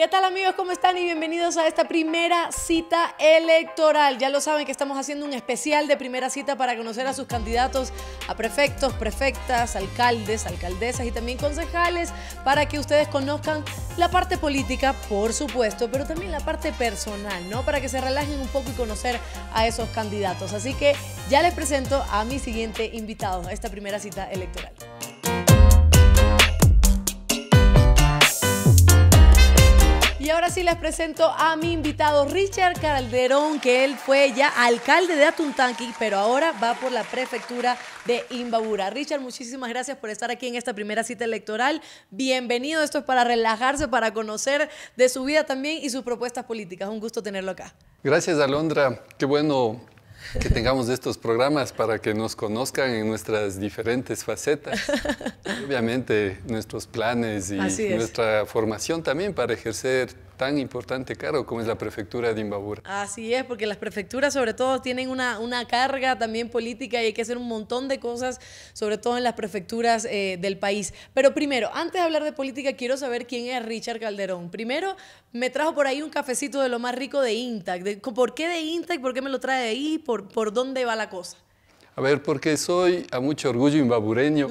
¿Qué tal amigos? ¿Cómo están? Y bienvenidos a esta primera cita electoral. Ya lo saben que estamos haciendo un especial de primera cita para conocer a sus candidatos a prefectos, prefectas, alcaldes, alcaldesas y también concejales para que ustedes conozcan la parte política, por supuesto, pero también la parte personal, ¿no? Para que se relajen un poco y conocer a esos candidatos. Así que ya les presento a mi siguiente invitado a esta primera cita electoral. Y ahora sí les presento a mi invitado Richard Calderón, que él fue ya alcalde de Atuntanqui, pero ahora va por la prefectura de Imbabura. Richard, muchísimas gracias por estar aquí en esta primera cita electoral. Bienvenido, esto es para relajarse, para conocer de su vida también y sus propuestas políticas. Un gusto tenerlo acá. Gracias, Alondra. Qué bueno que tengamos estos programas para que nos conozcan en nuestras diferentes facetas. obviamente nuestros planes y nuestra formación también para ejercer tan importante caro como es la prefectura de Imbabura. Así es, porque las prefecturas sobre todo tienen una, una carga también política y hay que hacer un montón de cosas, sobre todo en las prefecturas eh, del país. Pero primero, antes de hablar de política, quiero saber quién es Richard Calderón. Primero, me trajo por ahí un cafecito de lo más rico de Intac. ¿Por qué de Intac? ¿Por qué me lo trae de ahí? ¿Por, por dónde va la cosa? A ver, porque soy a mucho orgullo imbabureño.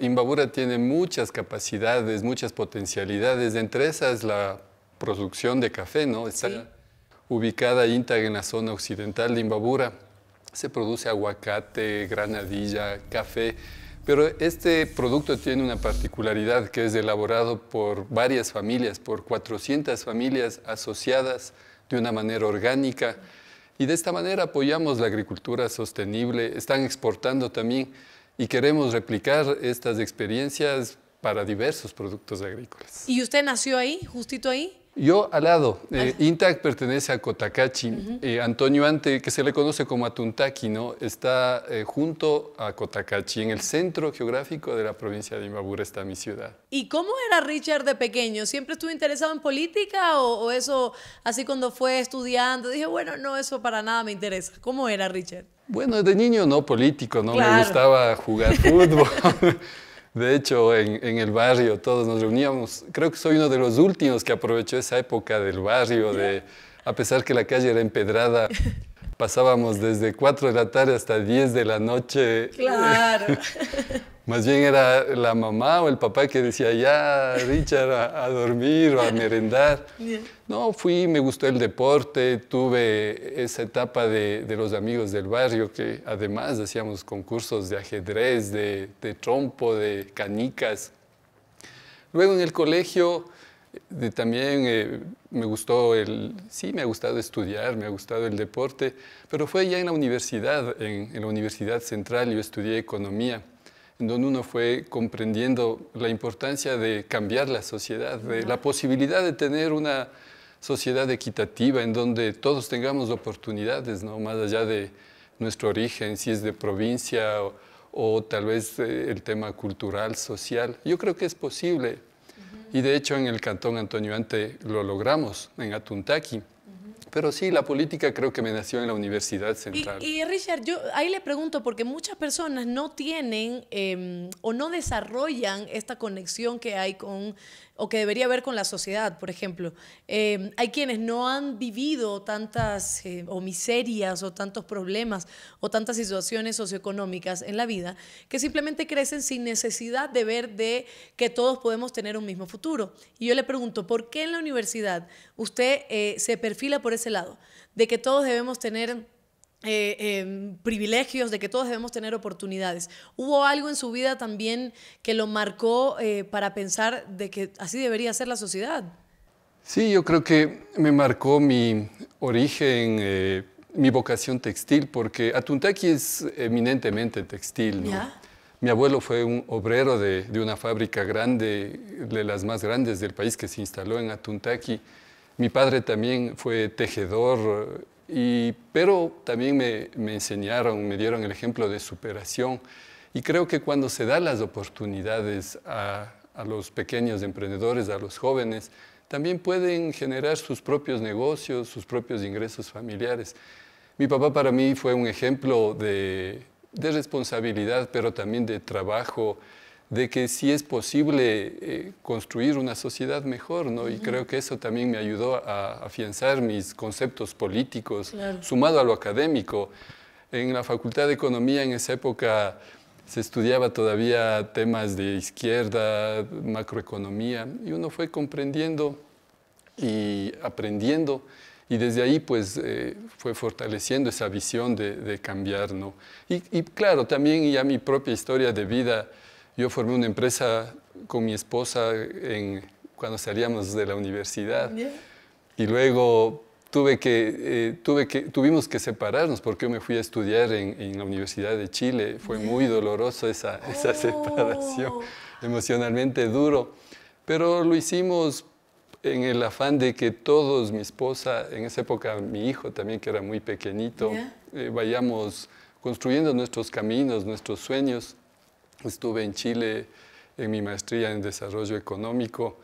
Imbabura tiene muchas capacidades, muchas potencialidades, entre esas la producción de café, ¿no? Está ubicada íntegra en la zona occidental de Imbabura. Se produce aguacate, granadilla, café. Pero este producto tiene una particularidad que es elaborado por varias familias, por 400 familias asociadas de una manera orgánica. Y de esta manera apoyamos la agricultura sostenible, están exportando también y queremos replicar estas experiencias para diversos productos agrícolas. ¿Y usted nació ahí, justito ahí? Yo al lado, eh, pertenece a Cotacachi. Eh, Antonio Ante, que se le conoce como Atuntaqui, ¿no? está eh, junto a Cotacachi, en el centro geográfico de la provincia de Imbabura está mi ciudad. ¿Y cómo era Richard de pequeño? ¿Siempre estuvo interesado en política o, eso, así cuando fue estudiando, dije, bueno, no, eso para nada me interesa? ¿Cómo era Richard? Bueno, de niño no político, ¿no? Me gustaba jugar fútbol. De hecho, en, el barrio todos nos reuníamos. Creo que soy uno de los últimos que aprovechó esa época del barrio, de, a pesar que la calle era empedrada, pasábamos desde 4 de la tarde hasta 10 de la noche. Claro. Más bien era la mamá o el papá que decía, ya, Richard, a, dormir o a merendar. No, fui, me gustó el deporte, tuve esa etapa de, de, los amigos del barrio que además hacíamos concursos de ajedrez, de, trompo, de canicas. Luego en el colegio también eh, me gustó el, sí, me ha gustado estudiar, me ha gustado el deporte, pero fue ya en la universidad, en la Universidad Central, yo estudié economía en donde uno fue comprendiendo la importancia de cambiar la sociedad, de la posibilidad de tener una sociedad equitativa en donde todos tengamos oportunidades, ¿no? más allá de nuestro origen, si es de provincia o, tal vez eh, el tema cultural, social. Yo creo que es posible. Y de hecho en el Cantón Antonio Ante lo logramos, en Atuntaqui. Pero sí, la política creo que me nació en la Universidad Central. Y, Richard, yo ahí le pregunto, porque muchas personas no tienen em, o no desarrollan esta conexión que hay con o que debería ver con la sociedad, por ejemplo. Em, hay quienes no han vivido tantas eh, o miserias o tantos problemas o tantas situaciones socioeconómicas en la vida que simplemente crecen sin necesidad de ver de que todos podemos tener un mismo futuro. Y yo le pregunto, ¿por qué en la universidad usted eh, se perfila por ese lado? De que todos debemos tener eh, em, privilegios, de que todos debemos tener oportunidades. ¿Hubo algo en su vida también que lo marcó eh, para pensar de que así debería ser la sociedad? Sí, yo creo que me marcó mi origen, eh, mi vocación textil, porque Atuntaki es eminentemente textil. Mi abuelo fue un obrero de, de una fábrica grande, de las más grandes del país, que se instaló en Atuntaki. Mi padre también fue tejedor, pero también me, enseñaron, me dieron el ejemplo de superación. Y creo que cuando se dan las oportunidades a, los pequeños emprendedores, a los jóvenes, también pueden generar sus propios negocios, sus propios ingresos familiares. Mi papá para mí fue un ejemplo de responsabilidad, pero también de trabajo de que si es posible eh, construir una sociedad mejor, ¿no? Y creo que eso también me ayudó a afianzar mis conceptos políticos, sumado a lo académico. En la Facultad de Economía en esa época se estudiaba todavía temas de izquierda, macroeconomía, y uno fue comprendiendo y aprendiendo, y desde ahí pues eh, fue fortaleciendo esa visión de, cambiar, ¿no? Y, y claro, también ya mi propia historia de vida yo formé una empresa con mi esposa cuando salíamos de la universidad. Y luego eh, tuve que, tuvimos que separarnos porque yo me fui a estudiar en, la Universidad de Chile. Fue muy doloroso esa, oh. separación, emocionalmente duro. Pero lo hicimos en el afán de que todos, mi esposa, en esa época mi hijo también, que era muy pequeñito, eh, vayamos construyendo nuestros caminos, nuestros sueños. Estuve en Chile en mi maestría en desarrollo económico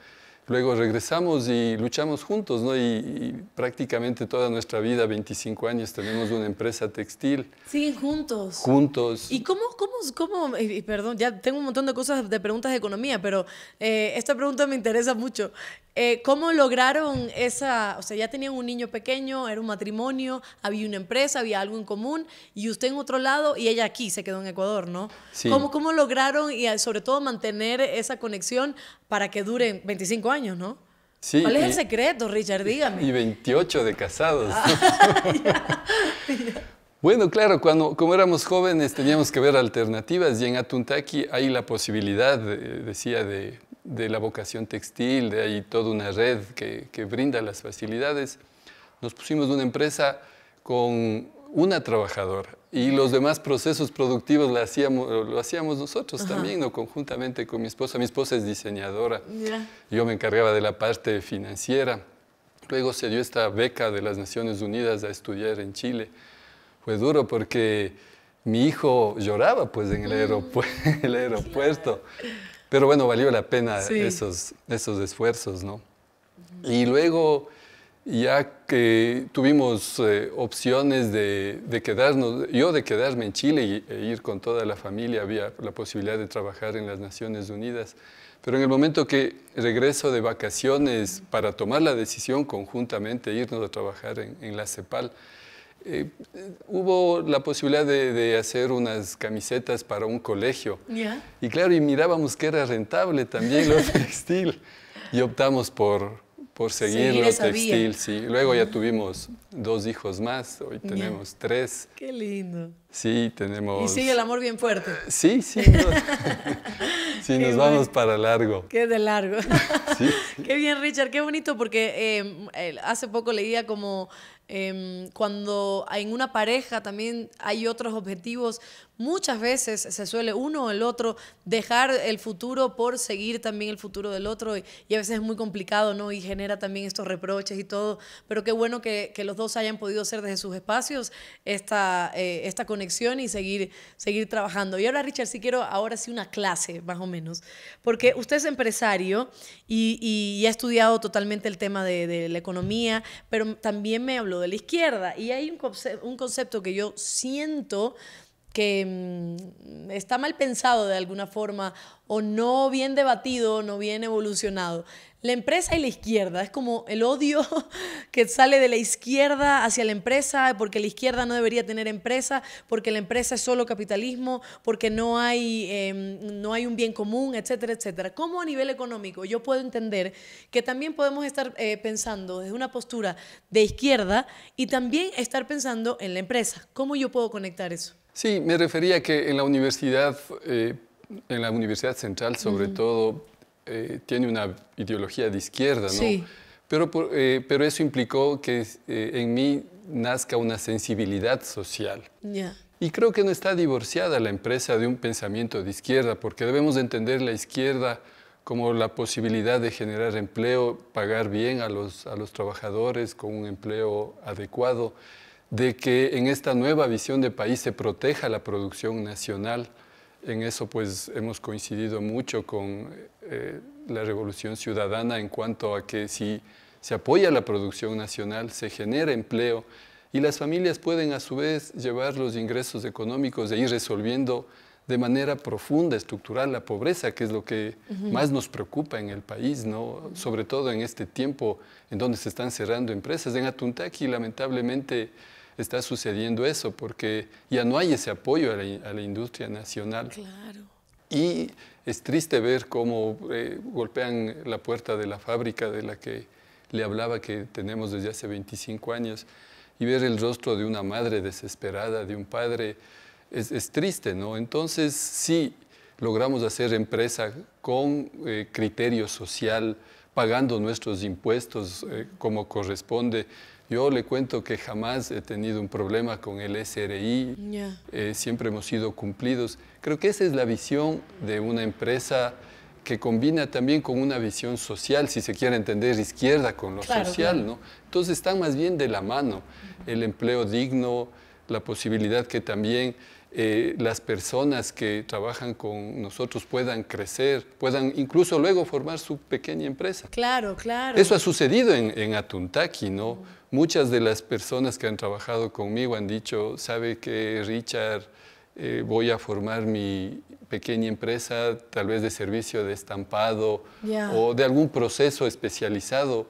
Luego regresamos y luchamos juntos, ¿no? Y, prácticamente toda nuestra vida, 25 años, tenemos una empresa textil. Siguen juntos. Juntos. ¿Y cómo, cómo, cómo, perdón, ya tengo un montón de cosas, de preguntas de economía, pero eh, esta pregunta me interesa mucho. Eh, ¿Cómo lograron esa, o sea, ya tenían un niño pequeño, era un matrimonio, había una empresa, había algo en común, y usted en otro lado y ella aquí, se quedó en Ecuador, ¿no? Sí. ¿Cómo, ¿Cómo lograron y sobre todo mantener esa conexión para que duren 25 años? ¿no? Sí, ¿Cuál es el secreto, Richard? Dígame. Y 28 de casados. Ah, bueno, claro, cuando, como éramos jóvenes teníamos que ver alternativas y en Atuntaqui hay la posibilidad, decía, de, la vocación textil, de ahí toda una red que, que brinda las facilidades. Nos pusimos una empresa con una trabajadora. Y los demás procesos productivos lo hacíamos, nosotros también, ¿no? conjuntamente con mi esposa. Mi esposa es diseñadora. Yo me encargaba de la parte financiera. Luego se dio esta beca de las Naciones Unidas a estudiar en Chile. Fue duro porque mi hijo lloraba pues en el, mm. aeropuerto. Pero bueno, valió la pena esos, esos esfuerzos, ¿no? Y luego ya que tuvimos eh, opciones de, quedarnos, yo de quedarme en Chile e ir con toda la familia, había la posibilidad de trabajar en las Naciones Unidas, pero en el momento que regreso de vacaciones para tomar la decisión conjuntamente, irnos a trabajar en, la CEPAL, eh, hubo la posibilidad de, hacer unas camisetas para un colegio. Y claro, y mirábamos que era rentable también lo textil. Y optamos por, por seguir, los textil, sí. Luego ya tuvimos dos hijos más, hoy tenemos tres. Qué lindo. Sí, tenemos... Y sigue el amor bien fuerte. Sí, sí. sí, nos vamos para largo. Qué de largo. Qué bien, Richard, qué bonito, porque em, hace poco leía como em, cuando en una pareja también hay otros objetivos Muchas veces se suele uno o el otro dejar el futuro por seguir también el futuro del otro y, a veces es muy complicado, ¿no? Y genera también estos reproches y todo, pero qué bueno que, que los dos hayan podido hacer desde sus espacios esta, eh, esta conexión y seguir, seguir trabajando. Y ahora, Richard, sí quiero ahora sí una clase, más o menos, porque usted es empresario y, y, ha estudiado totalmente el tema de, la economía, pero también me habló de la izquierda y hay un, un concepto que yo siento que mm, está mal pensado de alguna forma o no bien debatido, no bien evolucionado. La empresa y la izquierda, es como el odio que sale de la izquierda hacia la empresa, porque la izquierda no debería tener empresa, porque la empresa es solo capitalismo, porque no hay, em, no hay un bien común, etcétera, etcétera. ¿Cómo a nivel económico yo puedo entender que también podemos estar eh, pensando desde una postura de izquierda y también estar pensando en la empresa? ¿Cómo yo puedo conectar eso? Sí, me refería que en la universidad, eh, en la Universidad Central sobre todo, eh, tiene una ideología de izquierda, ¿no? Eh, pero, eso implicó que en mí nazca una sensibilidad social. Y creo que no está divorciada la empresa de un pensamiento de izquierda, porque debemos entender la izquierda como la posibilidad de generar empleo, pagar bien a los, a los trabajadores con un empleo adecuado de que en esta nueva visión de país se proteja la producción nacional. En eso pues hemos coincidido mucho con eh, la Revolución Ciudadana en cuanto a que si se apoya la producción nacional, se genera empleo y las familias pueden a su vez llevar los ingresos económicos e ir resolviendo de manera profunda, estructural, la pobreza, que es lo que más nos preocupa en el país, ¿no? Sobre todo en este tiempo en donde se están cerrando empresas. En Atuntaki, lamentablemente, está sucediendo eso, porque ya no hay ese apoyo a la, industria nacional. Claro. Y es triste ver cómo eh, golpean la puerta de la fábrica de la que le hablaba que tenemos desde hace 25 años y ver el rostro de una madre desesperada, de un padre, es, triste, ¿no? Entonces, sí, logramos hacer empresa con eh, criterio social, pagando nuestros impuestos eh, como corresponde, yo le cuento que jamás he tenido un problema con el SRI, eh, siempre hemos sido cumplidos. Creo que esa es la visión de una empresa que combina también con una visión social, si se quiere entender izquierda con lo social, ¿no? Entonces están más bien de la mano el empleo digno, la posibilidad que también eh, las personas que trabajan con nosotros puedan crecer, puedan incluso luego formar su pequeña empresa. Claro, claro. Eso ha sucedido en, en Atuntaqui, ¿no? Muchas de las personas que han trabajado conmigo han dicho, sabe que Richard, eh, voy a formar mi pequeña empresa, tal vez de servicio de estampado o de algún proceso especializado.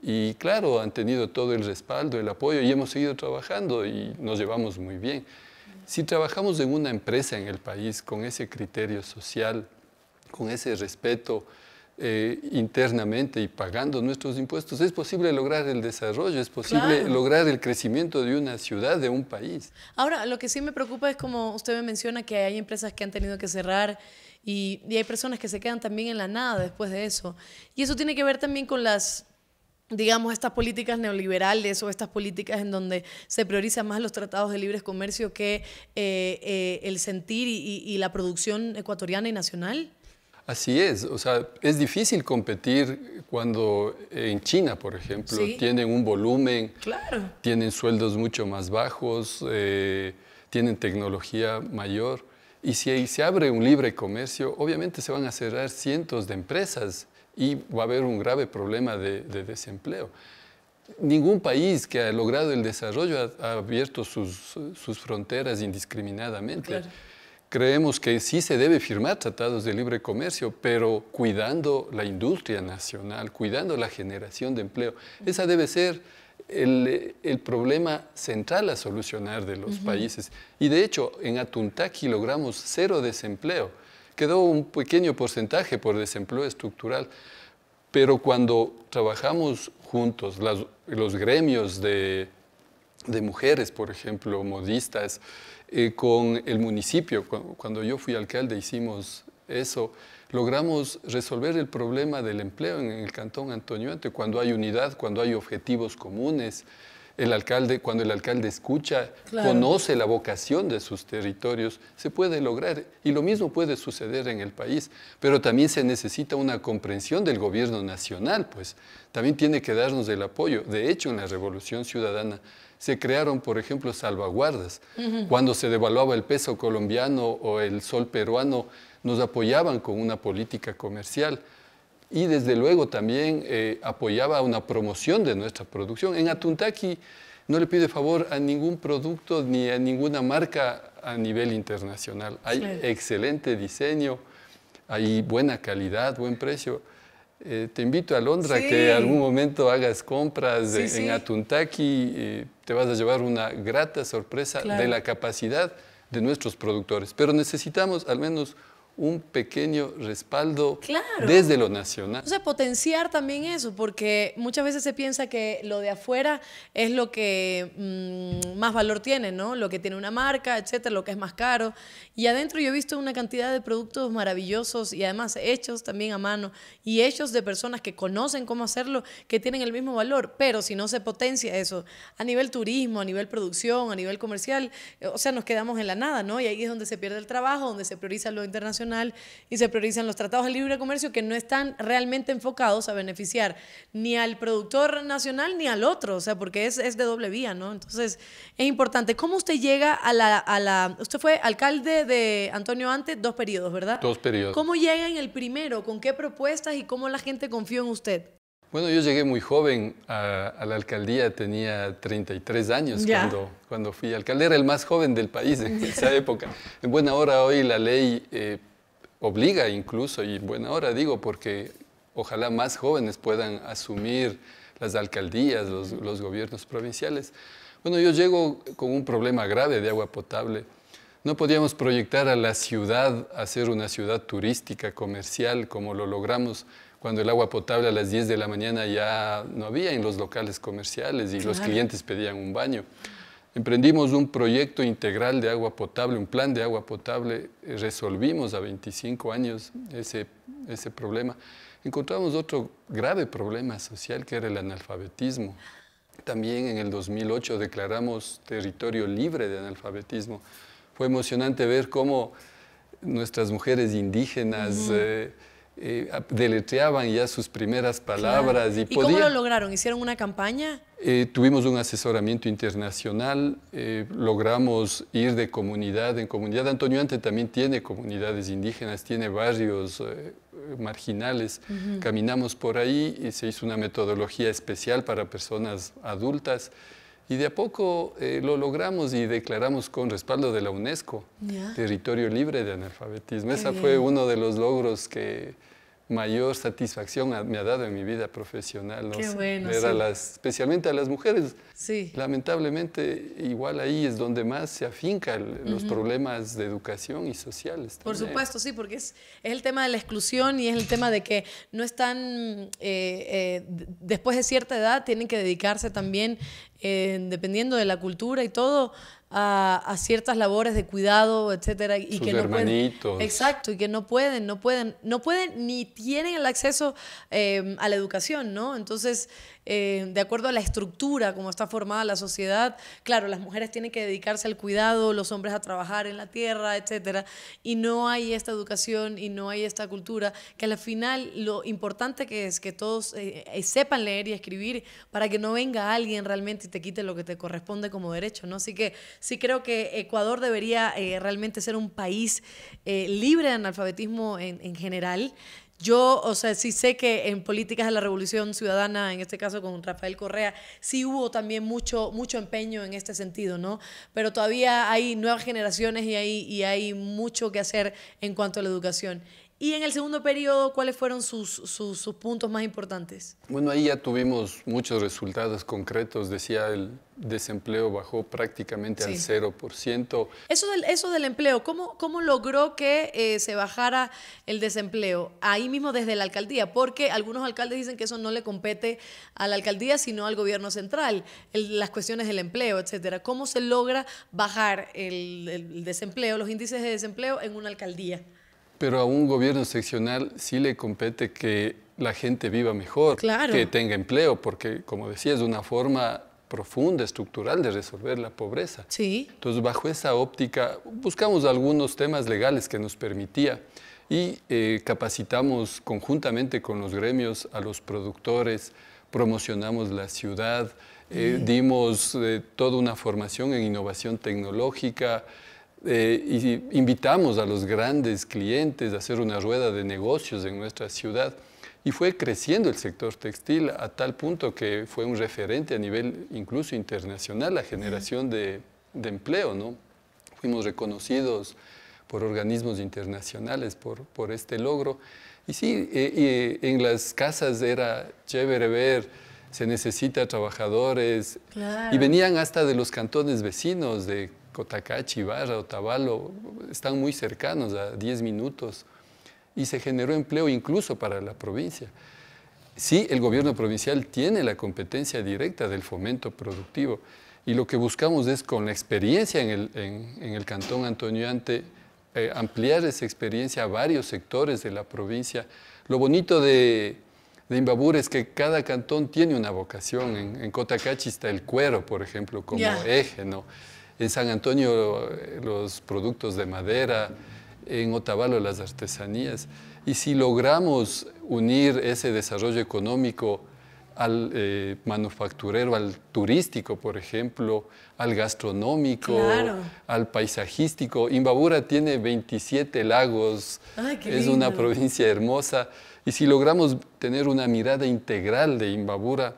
Y claro, han tenido todo el respaldo, el apoyo y hemos seguido trabajando y nos llevamos muy bien. Si trabajamos en una empresa en el país con ese criterio social, con ese respeto eh, internamente y pagando nuestros impuestos, es posible lograr el desarrollo, es posible lograr el crecimiento de una ciudad, de un país. Ahora, lo que sí me preocupa es como usted me menciona que hay empresas que han tenido que cerrar y, y hay personas que se quedan también en la nada después de eso. Y eso tiene que ver también con las digamos, estas políticas neoliberales o estas políticas en donde se priorizan más los tratados de libre comercio que eh, eh, el sentir y, la producción ecuatoriana y nacional? Así es, o sea, es difícil competir cuando eh, en China, por ejemplo, tienen un volumen, tienen sueldos mucho más bajos, tienen tecnología mayor. Y si se abre un libre comercio, obviamente se van a cerrar cientos de empresas y va a haber un grave problema de, desempleo. Ningún país que ha logrado el desarrollo ha, abierto sus, fronteras indiscriminadamente. Creemos que sí se debe firmar tratados de libre comercio, pero cuidando la industria nacional, cuidando la generación de empleo. Esa debe ser el, problema central a solucionar de los países. Y de hecho, en Atuntaki logramos cero desempleo. Quedó un pequeño porcentaje por desempleo estructural, pero cuando trabajamos juntos, los gremios de, mujeres, por ejemplo, modistas, eh, con el municipio, cuando yo fui alcalde hicimos eso, logramos resolver el problema del empleo en el Cantón Antonio, cuando hay unidad, cuando hay objetivos comunes. El alcalde, cuando el alcalde escucha, conoce la vocación de sus territorios, se puede lograr. Y lo mismo puede suceder en el país. Pero también se necesita una comprensión del gobierno nacional, pues. También tiene que darnos el apoyo. De hecho, en la Revolución Ciudadana se crearon, por ejemplo, salvaguardas. Cuando se devaluaba el peso colombiano o el sol peruano, nos apoyaban con una política comercial y desde luego también eh, apoyaba una promoción de nuestra producción. En Atuntaki no le pide favor a ningún producto ni a ninguna marca a nivel internacional. Hay excelente diseño, hay buena calidad, buen precio. Eh, te invito a Londra que en algún momento hagas compras en Atuntaki, te vas a llevar una grata sorpresa de la capacidad de nuestros productores. Pero necesitamos al menos un pequeño respaldo desde lo nacional. O sea, potenciar también eso, porque muchas veces se piensa que lo de afuera es lo que mm, más valor tiene, ¿no? Lo que tiene una marca, etcétera, lo que es más caro. Y adentro yo he visto una cantidad de productos maravillosos y además hechos también a mano y hechos de personas que conocen cómo hacerlo, que tienen el mismo valor, pero si no se potencia eso a nivel turismo, a nivel producción, a nivel comercial, eh, o sea, nos quedamos en la nada, ¿no? Y ahí es donde se pierde el trabajo, donde se prioriza lo internacional y se priorizan los tratados de libre comercio que no están realmente enfocados a beneficiar ni al productor nacional ni al otro, o sea, porque es, de doble vía, ¿no? Entonces, es importante. ¿Cómo usted llega a la, a la... Usted fue alcalde de Antonio antes dos periodos, ¿verdad? Dos periodos. ¿Cómo llega en el primero? ¿Con qué propuestas y cómo la gente confió en usted? Bueno, yo llegué muy joven a, la alcaldía, tenía 33 años cuando, cuando fui alcalde, era el más joven del país en esa época. En buena hora hoy la ley eh, obliga incluso, y buena hora digo, porque ojalá más jóvenes puedan asumir las alcaldías, los, gobiernos provinciales. Bueno, yo llego con un problema grave de agua potable. No podíamos proyectar a la ciudad a ser una ciudad turística, comercial, como lo logramos cuando el agua potable a las 10 de la mañana ya no había en los locales comerciales y los clientes pedían un baño. Emprendimos un proyecto integral de agua potable, un plan de agua potable, eh, resolvimos a 25 años ese, ese problema. Encontramos otro grave problema social que era el analfabetismo. También en el 2008 declaramos territorio libre de analfabetismo. Fue emocionante ver cómo nuestras mujeres indígenas... Eh, eh, deletreaban ya sus primeras palabras. Y, ¿Y cómo lo lograron? ¿Hicieron una campaña? Eh, tuvimos un asesoramiento internacional, eh, logramos ir de comunidad en comunidad. Antonio Ante también tiene comunidades indígenas, tiene barrios eh, marginales. Caminamos por ahí y se hizo una metodología especial para personas adultas. Y de a poco lo logramos y declaramos con respaldo de la UNESCO, territorio libre de analfabetismo. Ese Esa fue uno de los logros que, mayor satisfacción me ha dado en mi vida profesional. especialmente a las mujeres, Sí. Lamentablemente, igual ahí es donde más se afincan los problemas de educación y sociales. Por supuesto, sí, porque es, el tema de la exclusión y es el tema de que no están, eh, eh, después de cierta edad, tienen que dedicarse también, eh, dependiendo de la cultura y todo, a, ciertas labores de cuidado, etcétera, y que no pueden, exacto, y que no pueden, no pueden, no pueden ni tienen el acceso a la educación, ¿no? Entonces eh, de acuerdo a la estructura como está formada la sociedad, claro, las mujeres tienen que dedicarse al cuidado, los hombres a trabajar en la tierra, etcétera Y no hay esta educación y no hay esta cultura, que al final lo importante que es que todos eh, eh, sepan leer y escribir para que no venga alguien realmente y te quite lo que te corresponde como derecho, ¿no? Así que sí creo que Ecuador debería realmente ser un país libre de analfabetismo en general. Yo, o sea, sí sé que en políticas de la Revolución Ciudadana, en este caso con Rafael Correa, sí hubo también mucho, mucho empeño en este sentido, ¿no? Pero todavía hay nuevas generaciones y hay, y hay mucho que hacer en cuanto a la educación. Y en el segundo periodo, ¿cuáles fueron sus, sus, sus puntos más importantes? Bueno, ahí ya tuvimos muchos resultados concretos, decía el desempleo bajó prácticamente al 0%. Eso del, eso del empleo, ¿cómo, cómo logró que eh, se bajara el desempleo? Ahí mismo desde la alcaldía, porque algunos alcaldes dicen que eso no le compete a la alcaldía, sino al gobierno central, las cuestiones del empleo, etcétera. ¿Cómo se logra bajar el, el desempleo, los índices de desempleo en una alcaldía? Pero a un gobierno seccional sí le compete que la gente viva mejor, que tenga empleo, porque como decía, es una forma profunda, estructural de resolver la pobreza. Sí. Entonces, bajo esa óptica, buscamos algunos temas legales que nos permitía y eh, capacitamos conjuntamente con los gremios a los productores, promocionamos la ciudad, eh, dimos eh, toda una formación en innovación tecnológica, eh, y invitamos a los grandes clientes a hacer una rueda de negocios en nuestra ciudad y fue creciendo el sector textil a tal punto que fue un referente a nivel incluso internacional la generación de, empleo, ¿no? Fuimos reconocidos por organismos internacionales por, por este logro. Y sí, eh, eh, en las casas era chévere ver, se necesita trabajadores. Y venían hasta de los cantones vecinos, de Cotacachi, Barra, Otavalo, están muy cercanos, a 10 minutos y se generó empleo incluso para la provincia. Sí, el gobierno provincial tiene la competencia directa del fomento productivo y lo que buscamos es con la experiencia en el, en, el cantón Antonio, ante eh, ampliar esa experiencia a varios sectores de la provincia. Lo bonito de, de Imbabura es que cada cantón tiene una vocación. En, Cotacachi está el cuero, por ejemplo, como eje, ¿no? En San Antonio eh, los productos de madera, en Otavalo las artesanías. Y si logramos unir ese desarrollo económico al eh, manufacturero, al turístico, por ejemplo, al gastronómico, al paisajístico. Imbabura tiene 27 lagos, es una provincia hermosa y si logramos tener una mirada integral de Imbabura,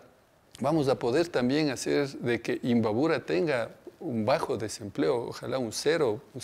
vamos a poder también hacer de que Imbabura tenga un bajo desempleo, ojalá un 0, un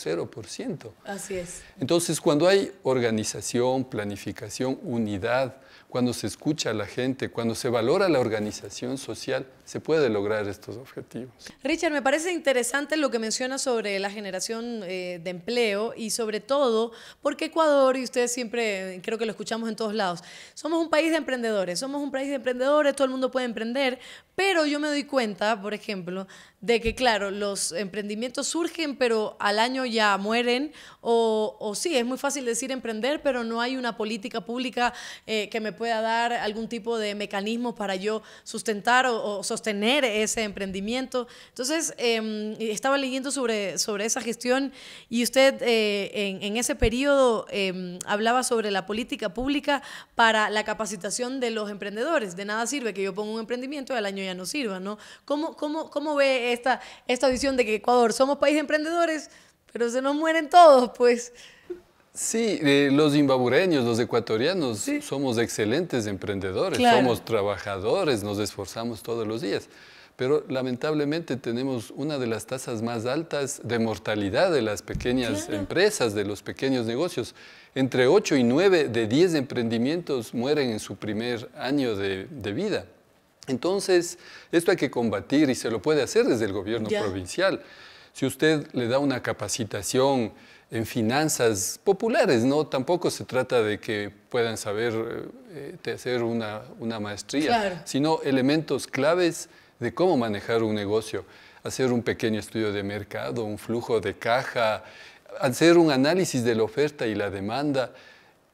ciento. Así es. Entonces, cuando hay organización, planificación, unidad, cuando se escucha a la gente, cuando se valora la organización social, se puede lograr estos objetivos. Richard, me parece interesante lo que menciona sobre la generación eh, de empleo y sobre todo porque Ecuador, y ustedes siempre creo que lo escuchamos en todos lados, somos un país de emprendedores, somos un país de emprendedores, todo el mundo puede emprender, pero yo me doy cuenta, por ejemplo, de que, claro, los emprendimientos surgen, pero al año ya mueren, o, o sí, es muy fácil decir emprender, pero no hay una política pública eh, que me pueda dar algún tipo de mecanismo para yo sustentar o, sostener ese emprendimiento. Entonces, em, estaba leyendo sobre, sobre esa gestión y usted eh, en, ese periodo em, hablaba sobre la política pública para la capacitación de los emprendedores. De nada sirve que yo ponga un emprendimiento y al año ya no sirva, ¿no? ¿Cómo, cómo, cómo ve esta, esta visión de que Ecuador somos país de emprendedores, pero se nos mueren todos, pues. Sí, eh, los zimbabureños, los ecuatorianos, somos excelentes emprendedores, somos trabajadores, nos esforzamos todos los días. Pero lamentablemente tenemos una de las tasas más altas de mortalidad de las pequeñas empresas, de los pequeños negocios. Entre 8 y 9 de 10 emprendimientos mueren en su primer año de vida. Entonces, esto hay que combatir y se lo puede hacer desde el gobierno provincial. Si usted le da una capacitación en finanzas populares, ¿no? Tampoco se trata de que puedan saber eh, hacer una, maestría, sino elementos claves de cómo manejar un negocio, hacer un pequeño estudio de mercado, un flujo de caja, hacer un análisis de la oferta y la demanda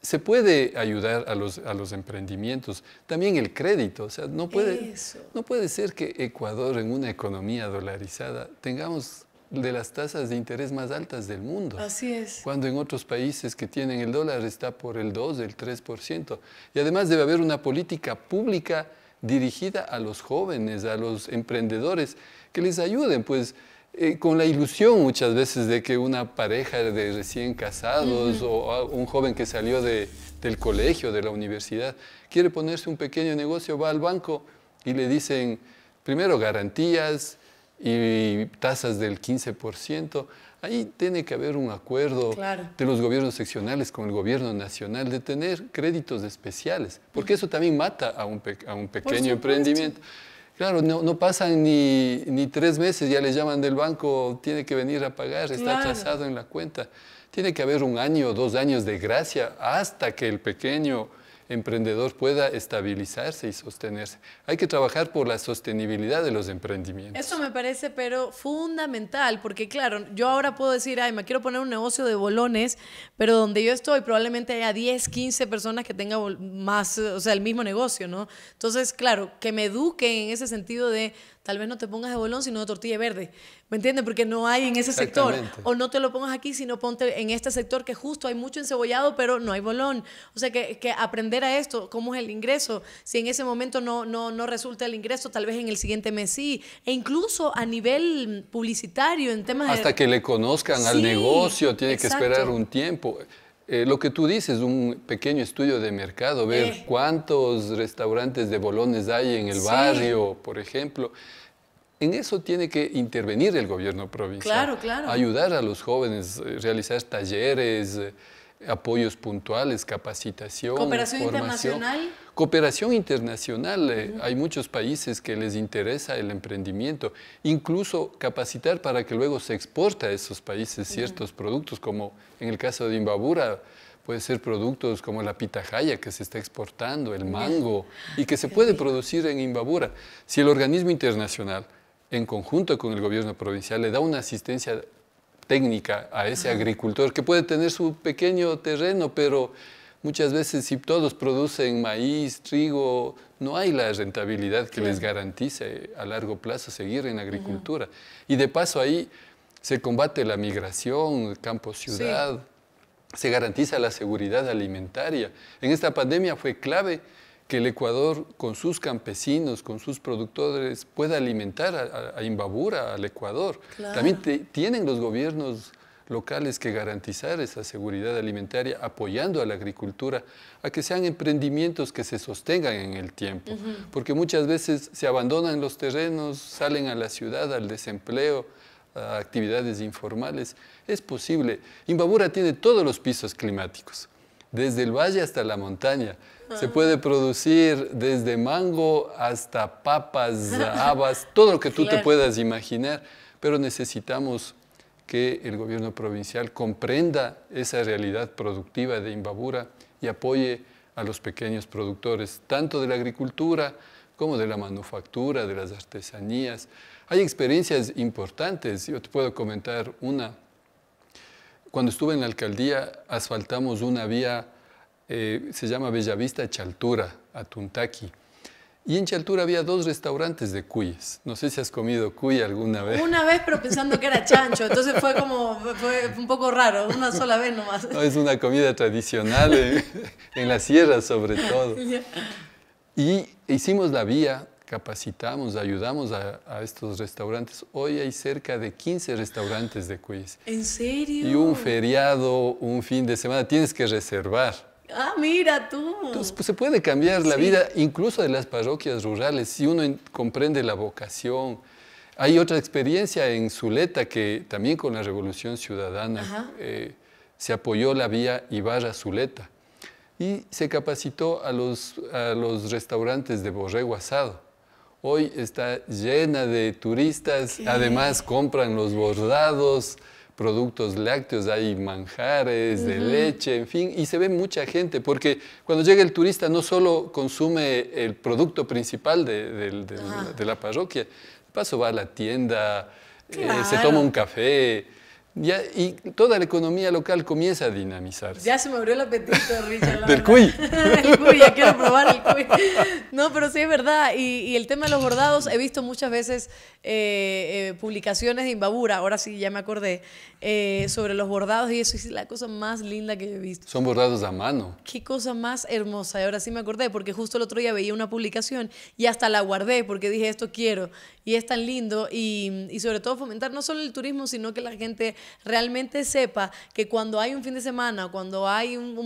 se puede ayudar a los, a los emprendimientos, también el crédito. O sea, no puede, no puede ser que Ecuador, en una economía dolarizada, tengamos de las tasas de interés más altas del mundo. Así es. Cuando en otros países que tienen el dólar está por el 2, el 3%. Y además debe haber una política pública dirigida a los jóvenes, a los emprendedores, que les ayuden, pues eh, con la ilusión muchas veces de que una pareja de recién casados o ah, un joven que salió de, del colegio, de la universidad, quiere ponerse un pequeño negocio, va al banco y le dicen primero garantías y tasas del 15%. Ahí tiene que haber un acuerdo de los gobiernos seccionales con el gobierno nacional de tener créditos especiales, porque eso también mata a un, a un pequeño emprendimiento. Claro, no, pasan ni, tres meses, ya le llaman del banco, tiene que venir a pagar, está atrasado en la cuenta. Tiene que haber un año, o dos años de gracia hasta que el pequeño emprendedor pueda estabilizarse y sostenerse. Hay que trabajar por la sostenibilidad de los emprendimientos. Esto me parece, pero fundamental, porque claro, yo ahora puedo decir, ay, me quiero poner un negocio de bolones, pero donde yo estoy probablemente haya 10, 15 personas que tengan más, o sea, el mismo negocio, ¿no? Entonces, claro, que me eduquen en ese sentido de tal vez no te pongas de bolón, sino de tortilla verde. ¿Me entiendes? Porque no hay en ese sector. O no te lo pongas aquí, sino ponte en este sector que justo hay mucho encebollado, pero no hay bolón. O sea, que, aprender a esto, cómo es el ingreso. Si en ese momento no, no, resulta el ingreso, tal vez en el siguiente mes sí. E incluso a nivel publicitario, en temas Hasta que le conozcan al negocio, tiene que esperar un tiempo. Eh, lo que tú dices, un pequeño estudio de mercado, ver eh. cuántos restaurantes de bolones hay en el barrio, por ejemplo. En eso tiene que intervenir el gobierno provincial. Claro, claro. Ayudar a los jóvenes, eh, realizar talleres, eh, apoyos puntuales, capacitación, cooperación internacional. Cooperación internacional. Eh, hay muchos países que les interesa el emprendimiento, incluso capacitar para que luego se exporta a esos países ciertos productos, como en el caso de Imbabura. Puede ser productos como la pitahaya que se está exportando, el mango, y que se puede producir en Imbabura. Si el organismo internacional en conjunto con el gobierno provincial, le da una asistencia técnica a ese agricultor que puede tener su pequeño terreno, pero muchas veces si todos producen maíz, trigo, no hay la rentabilidad que les garantice a largo plazo seguir en agricultura. Y de paso ahí se combate la migración campo-ciudad, se garantiza la seguridad alimentaria. En esta pandemia fue clave que el Ecuador con sus campesinos, con sus productores, pueda alimentar a, Imbabura, al Ecuador. También tienen los gobiernos locales que garantizar esa seguridad alimentaria apoyando a la agricultura, a que sean emprendimientos que se sostengan en el tiempo, porque muchas veces se abandonan los terrenos, salen a la ciudad, al desempleo, a actividades informales. Es posible. Imbabura tiene todos los pisos climáticos desde el valle hasta la montaña. Se ah. puede producir desde mango hasta papas, habas, todo lo que tú te puedas imaginar, pero necesitamos que el gobierno provincial comprenda esa realidad productiva de Imbabura y apoye a los pequeños productores, tanto de la agricultura como de la manufactura, de las artesanías. Hay experiencias importantes, yo te puedo comentar una cuando estuve en la alcaldía, asfaltamos una vía, eh, se llama Bellavista Chaltura, a Tuntaki. Y en Chaltura había dos restaurantes de cuyes. No sé si has comido cuy alguna vez. Una vez, pero pensando que era chancho. Entonces fue como, fue un poco raro, una sola vez nomás. No, es una comida tradicional, eh, en la sierra sobre todo. Y hicimos la vía capacitamos, ayudamos a, estos restaurantes. Hoy hay cerca de 15 restaurantes de quiz. ¿En serio? Y un feriado, un fin de semana, tienes que reservar. Ah, mira tú. Pues, se puede cambiar la vida incluso de las parroquias rurales si uno comprende la vocación. Hay otra experiencia en Zuleta que también con la Revolución Ciudadana eh, se apoyó la vía Ibarra-Zuleta y se capacitó a los, a los restaurantes de borrego asado hoy está llena de turistas, además compran los bordados, productos lácteos, hay manjares, de leche, en fin, y se ve mucha gente, porque cuando llega el turista no solo consume el producto principal de, la parroquia, de paso va a la tienda, eh, se toma un café, y toda la economía local comienza a dinamizarse. Ya se me abrió el apetito, Richard. Del cuy. Del cuy, ya quiero probar el cuy. No, pero sí es verdad. Y, el tema de los bordados, he visto muchas veces eh, eh, publicaciones de Imbabura, ahora sí ya me acordé, eh, sobre los bordados y eso es la cosa más linda que he visto. Son bordados a mano. Qué cosa más hermosa. ahora sí me acordé, porque justo el otro día veía una publicación y hasta la guardé porque dije, esto quiero. Y es tan lindo. Y, y sobre todo fomentar no solo el turismo, sino que la gente realmente sepa que cuando hay un fin de semana, cuando hay un,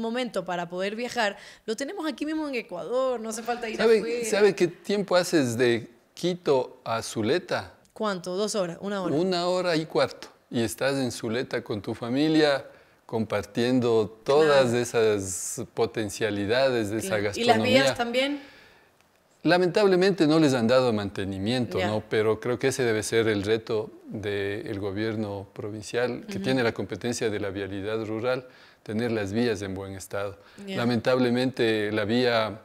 momento para poder viajar, lo tenemos aquí mismo en Ecuador, no hace falta ir ¿Sabe, ¿Sabe qué tiempo haces de Quito a Zuleta? ¿Cuánto? ¿Dos horas? ¿Una hora? Una hora y cuarto. Y estás en Zuleta con tu familia compartiendo todas esas potencialidades de esa gastronomía. ¿Y las vías también? Lamentablemente no les han dado mantenimiento, ¿no? pero creo que ese debe ser el reto del gobierno provincial, que tiene la competencia de la vialidad rural, tener las vías en buen estado. Lamentablemente la vía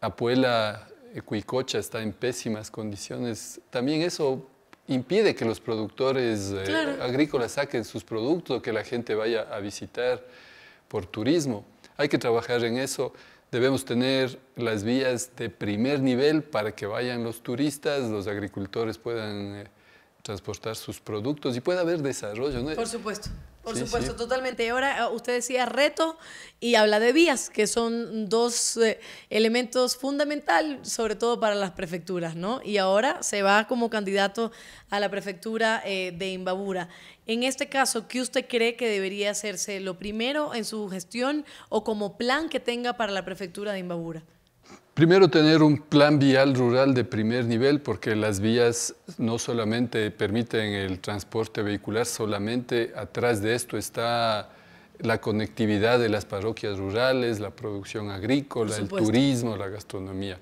Apuela-Cuicocha eh, está en pésimas condiciones. También eso impide que los productores eh, agrícolas saquen sus productos, que la gente vaya a visitar por turismo. Hay que trabajar en eso. Debemos tener las vías de primer nivel para que vayan los turistas, los agricultores puedan eh, transportar sus productos y pueda haber desarrollo. ¿no? Por supuesto. Por supuesto, totalmente. Y ahora ah, usted decía reto y habla de vías, que son dos eh, elementos fundamentales, sobre todo para las prefecturas, ¿no? Y ahora se va como candidato a la prefectura eh, de Imbabura. En este caso, ¿qué usted cree que debería hacerse lo primero en su gestión o como plan que tenga para la prefectura de Imbabura? Primero, tener un plan vial rural de primer nivel, porque las vías no solamente permiten el transporte vehicular, solamente atrás de esto está la conectividad de las parroquias rurales, la producción agrícola, el turismo, la gastronomía.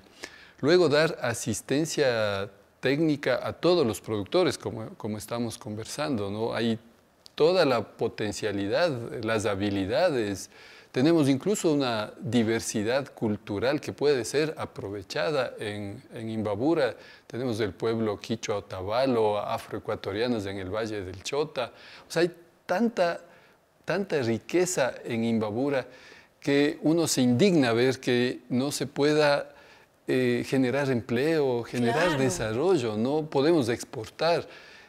Luego, dar asistencia técnica a todos los productores, como, estamos conversando. ¿no? Hay toda la potencialidad, las habilidades. Tenemos incluso una diversidad cultural que puede ser aprovechada en, Imbabura. Tenemos el pueblo quichua otavalo, afroecuatorianos en el Valle del Chota. O sea, hay tanta, riqueza en Imbabura que uno se indigna ver que no se pueda eh, generar empleo, generar desarrollo, no podemos exportar.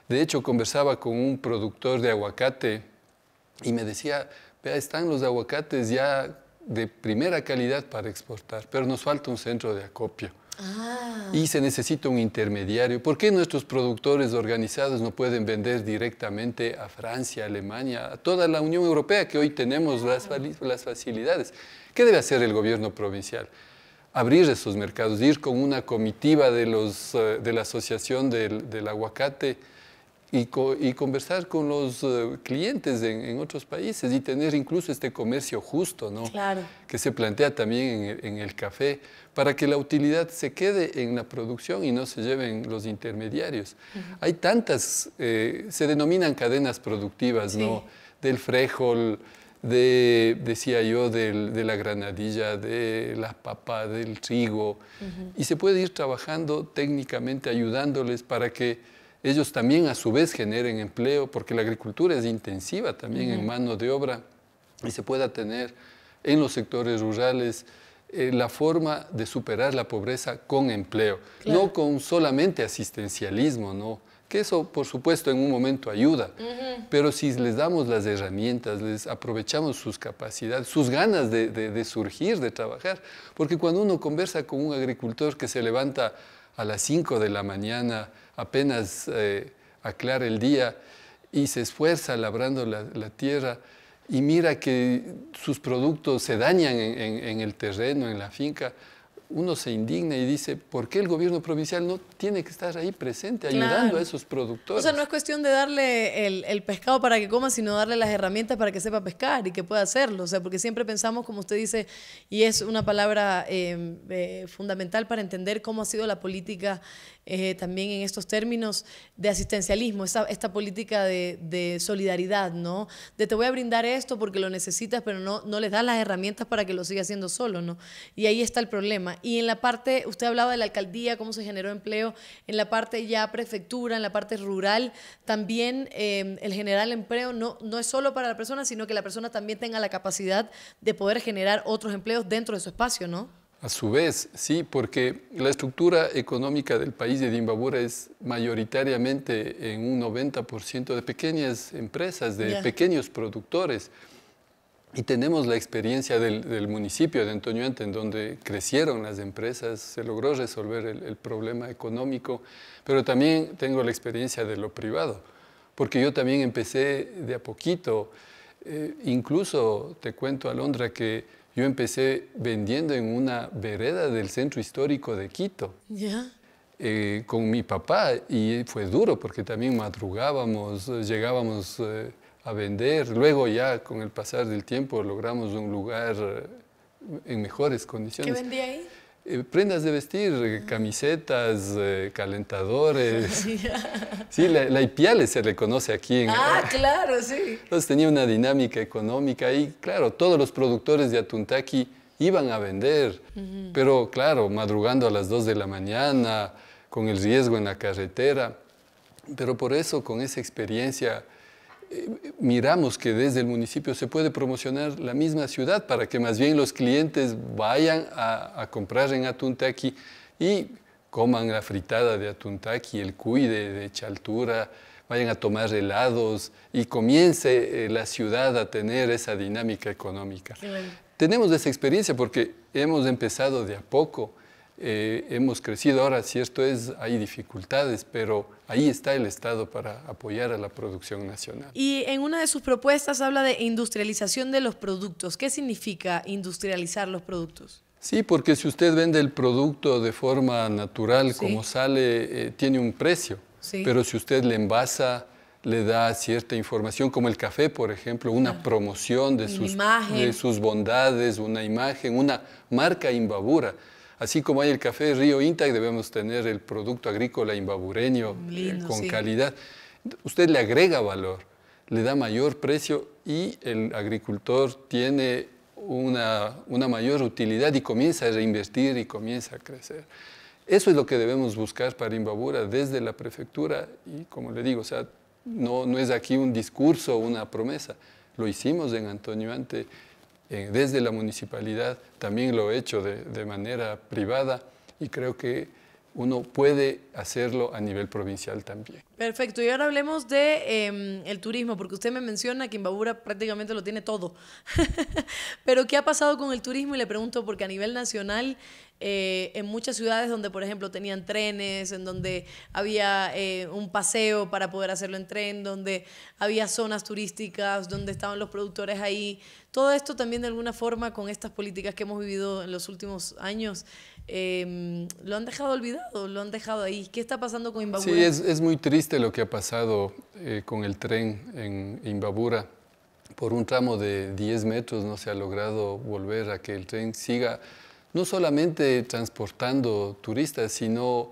De hecho, conversaba con un productor de aguacate y me decía, vea, están los aguacates ya de primera calidad para exportar, pero nos falta un centro de acopio. Ah. Y se necesita un intermediario. ¿Por qué nuestros productores organizados no pueden vender directamente a Francia, Alemania, a toda la Unión Europea, que hoy tenemos las, facilidades? ¿Qué debe hacer el gobierno provincial? Abrir esos mercados, ir con una comitiva de, eh, la Asociación del, del Aguacate y, conversar con los eh, clientes en, otros países y tener incluso este comercio justo, ¿no? Que se plantea también en el, café, para que la utilidad se quede en la producción y no se lleven los intermediarios. Hay tantas, eh, se denominan cadenas productivas, ¿no? Del frejol, de, decía yo, de la granadilla, de la papa, del trigo. Y se puede ir trabajando técnicamente, ayudándoles para que ellos también a su vez generen empleo, porque la agricultura es intensiva también en mano de obra y se pueda tener en los sectores rurales eh, la forma de superar la pobreza con empleo, no con solamente asistencialismo, ¿no? que eso por supuesto en un momento ayuda, pero si les damos las herramientas, les aprovechamos sus capacidades, sus ganas de, de, surgir, de trabajar, porque cuando uno conversa con un agricultor que se levanta a las 5 de la mañana, apenas eh, aclara el día y se esfuerza labrando la, tierra y mira que sus productos se dañan en, el terreno, en la finca, uno se indigna y dice, ¿por qué el gobierno provincial no tiene que estar ahí presente ayudando a esos productores? O sea, no es cuestión de darle el, pescado para que coma, sino darle las herramientas para que sepa pescar y que pueda hacerlo. O sea, porque siempre pensamos, como usted dice, y es una palabra eh, eh, fundamental para entender cómo ha sido la política eh, también en estos términos de asistencialismo, esta, política de, solidaridad, ¿no? De te voy a brindar esto porque lo necesitas, pero no, no les das las herramientas para que lo siga haciendo solo, ¿no? Y ahí está el problema. Y en la parte, usted hablaba de la alcaldía, cómo se generó empleo, en la parte ya prefectura, en la parte rural, también eh, el general empleo no, no es solo para la persona, sino que la persona también tenga la capacidad de poder generar otros empleos dentro de su espacio, ¿no? A su vez, sí, porque la estructura económica del país de Dimbabura es mayoritariamente en un 90% de pequeñas empresas, de pequeños productores. Y tenemos la experiencia del, municipio de Antoñuente, en donde crecieron las empresas, se logró resolver el, problema económico, pero también tengo la experiencia de lo privado, porque yo también empecé de a poquito. Eh, incluso te cuento, Alondra, que yo empecé vendiendo en una vereda del centro histórico de Quito. Eh, con mi papá y fue duro porque también madrugábamos, eh, llegábamos eh, a vender. Luego ya con el pasar del tiempo logramos un lugar en mejores condiciones. ¿Qué vendía ahí? Eh, prendas de vestir, eh, camisetas, eh, calentadores. sí, la, la IPIALE se reconoce aquí. En, ah, claro, sí. Entonces tenía una dinámica económica y claro, todos los productores de Atuntaki iban a vender, pero claro, madrugando a las 2 de la mañana, con el riesgo en la carretera. Pero por eso, con esa experiencia miramos que desde el municipio se puede promocionar la misma ciudad para que más bien los clientes vayan a, comprar en Atuntaqui y coman la fritada de Atuntaqui, el cuide de Chaltura, vayan a tomar helados y comience eh, la ciudad a tener esa dinámica económica. Tenemos esa experiencia porque hemos empezado de a poco eh, hemos crecido. Ahora, cierto es, hay dificultades, pero ahí está el Estado para apoyar a la producción nacional. Y en una de sus propuestas habla de industrialización de los productos. ¿Qué significa industrializar los productos? Sí, porque si usted vende el producto de forma natural, como sale, eh, tiene un precio. Pero si usted le envasa, le da cierta información, como el café, por ejemplo, una promoción de sus, de sus bondades, una imagen, una marca imbabura. Así como hay el café Río Inta y debemos tener el producto agrícola imbabureño con calidad. Usted le agrega valor, le da mayor precio y el agricultor tiene una, una mayor utilidad y comienza a reinvertir y comienza a crecer. Eso es lo que debemos buscar para Imbabura desde la prefectura y como le digo, o sea, no, no es aquí un discurso o una promesa. Lo hicimos en Antonio Ante eh, desde la municipalidad, también lo he hecho de, manera privada y creo que uno puede hacerlo a nivel provincial también. Perfecto, y ahora hablemos de em, turismo, porque usted me menciona que Imbabura prácticamente lo tiene todo. Pero ¿qué ha pasado con el turismo? Y le pregunto porque a nivel nacional eh, en muchas ciudades donde, por ejemplo, tenían trenes, en donde había eh, un paseo para poder hacerlo en tren, donde había zonas turísticas, donde estaban los productores ahí. Todo esto también de alguna forma con estas políticas que hemos vivido en los últimos años. Em, lo han dejado olvidado, lo han dejado ahí. ¿Qué está pasando con Imbabura? Sí, es, es muy triste lo que ha pasado eh, con el tren en Imbabura. Por un tramo de 10 metros no se ha logrado volver a que el tren siga no solamente transportando turistas, sino,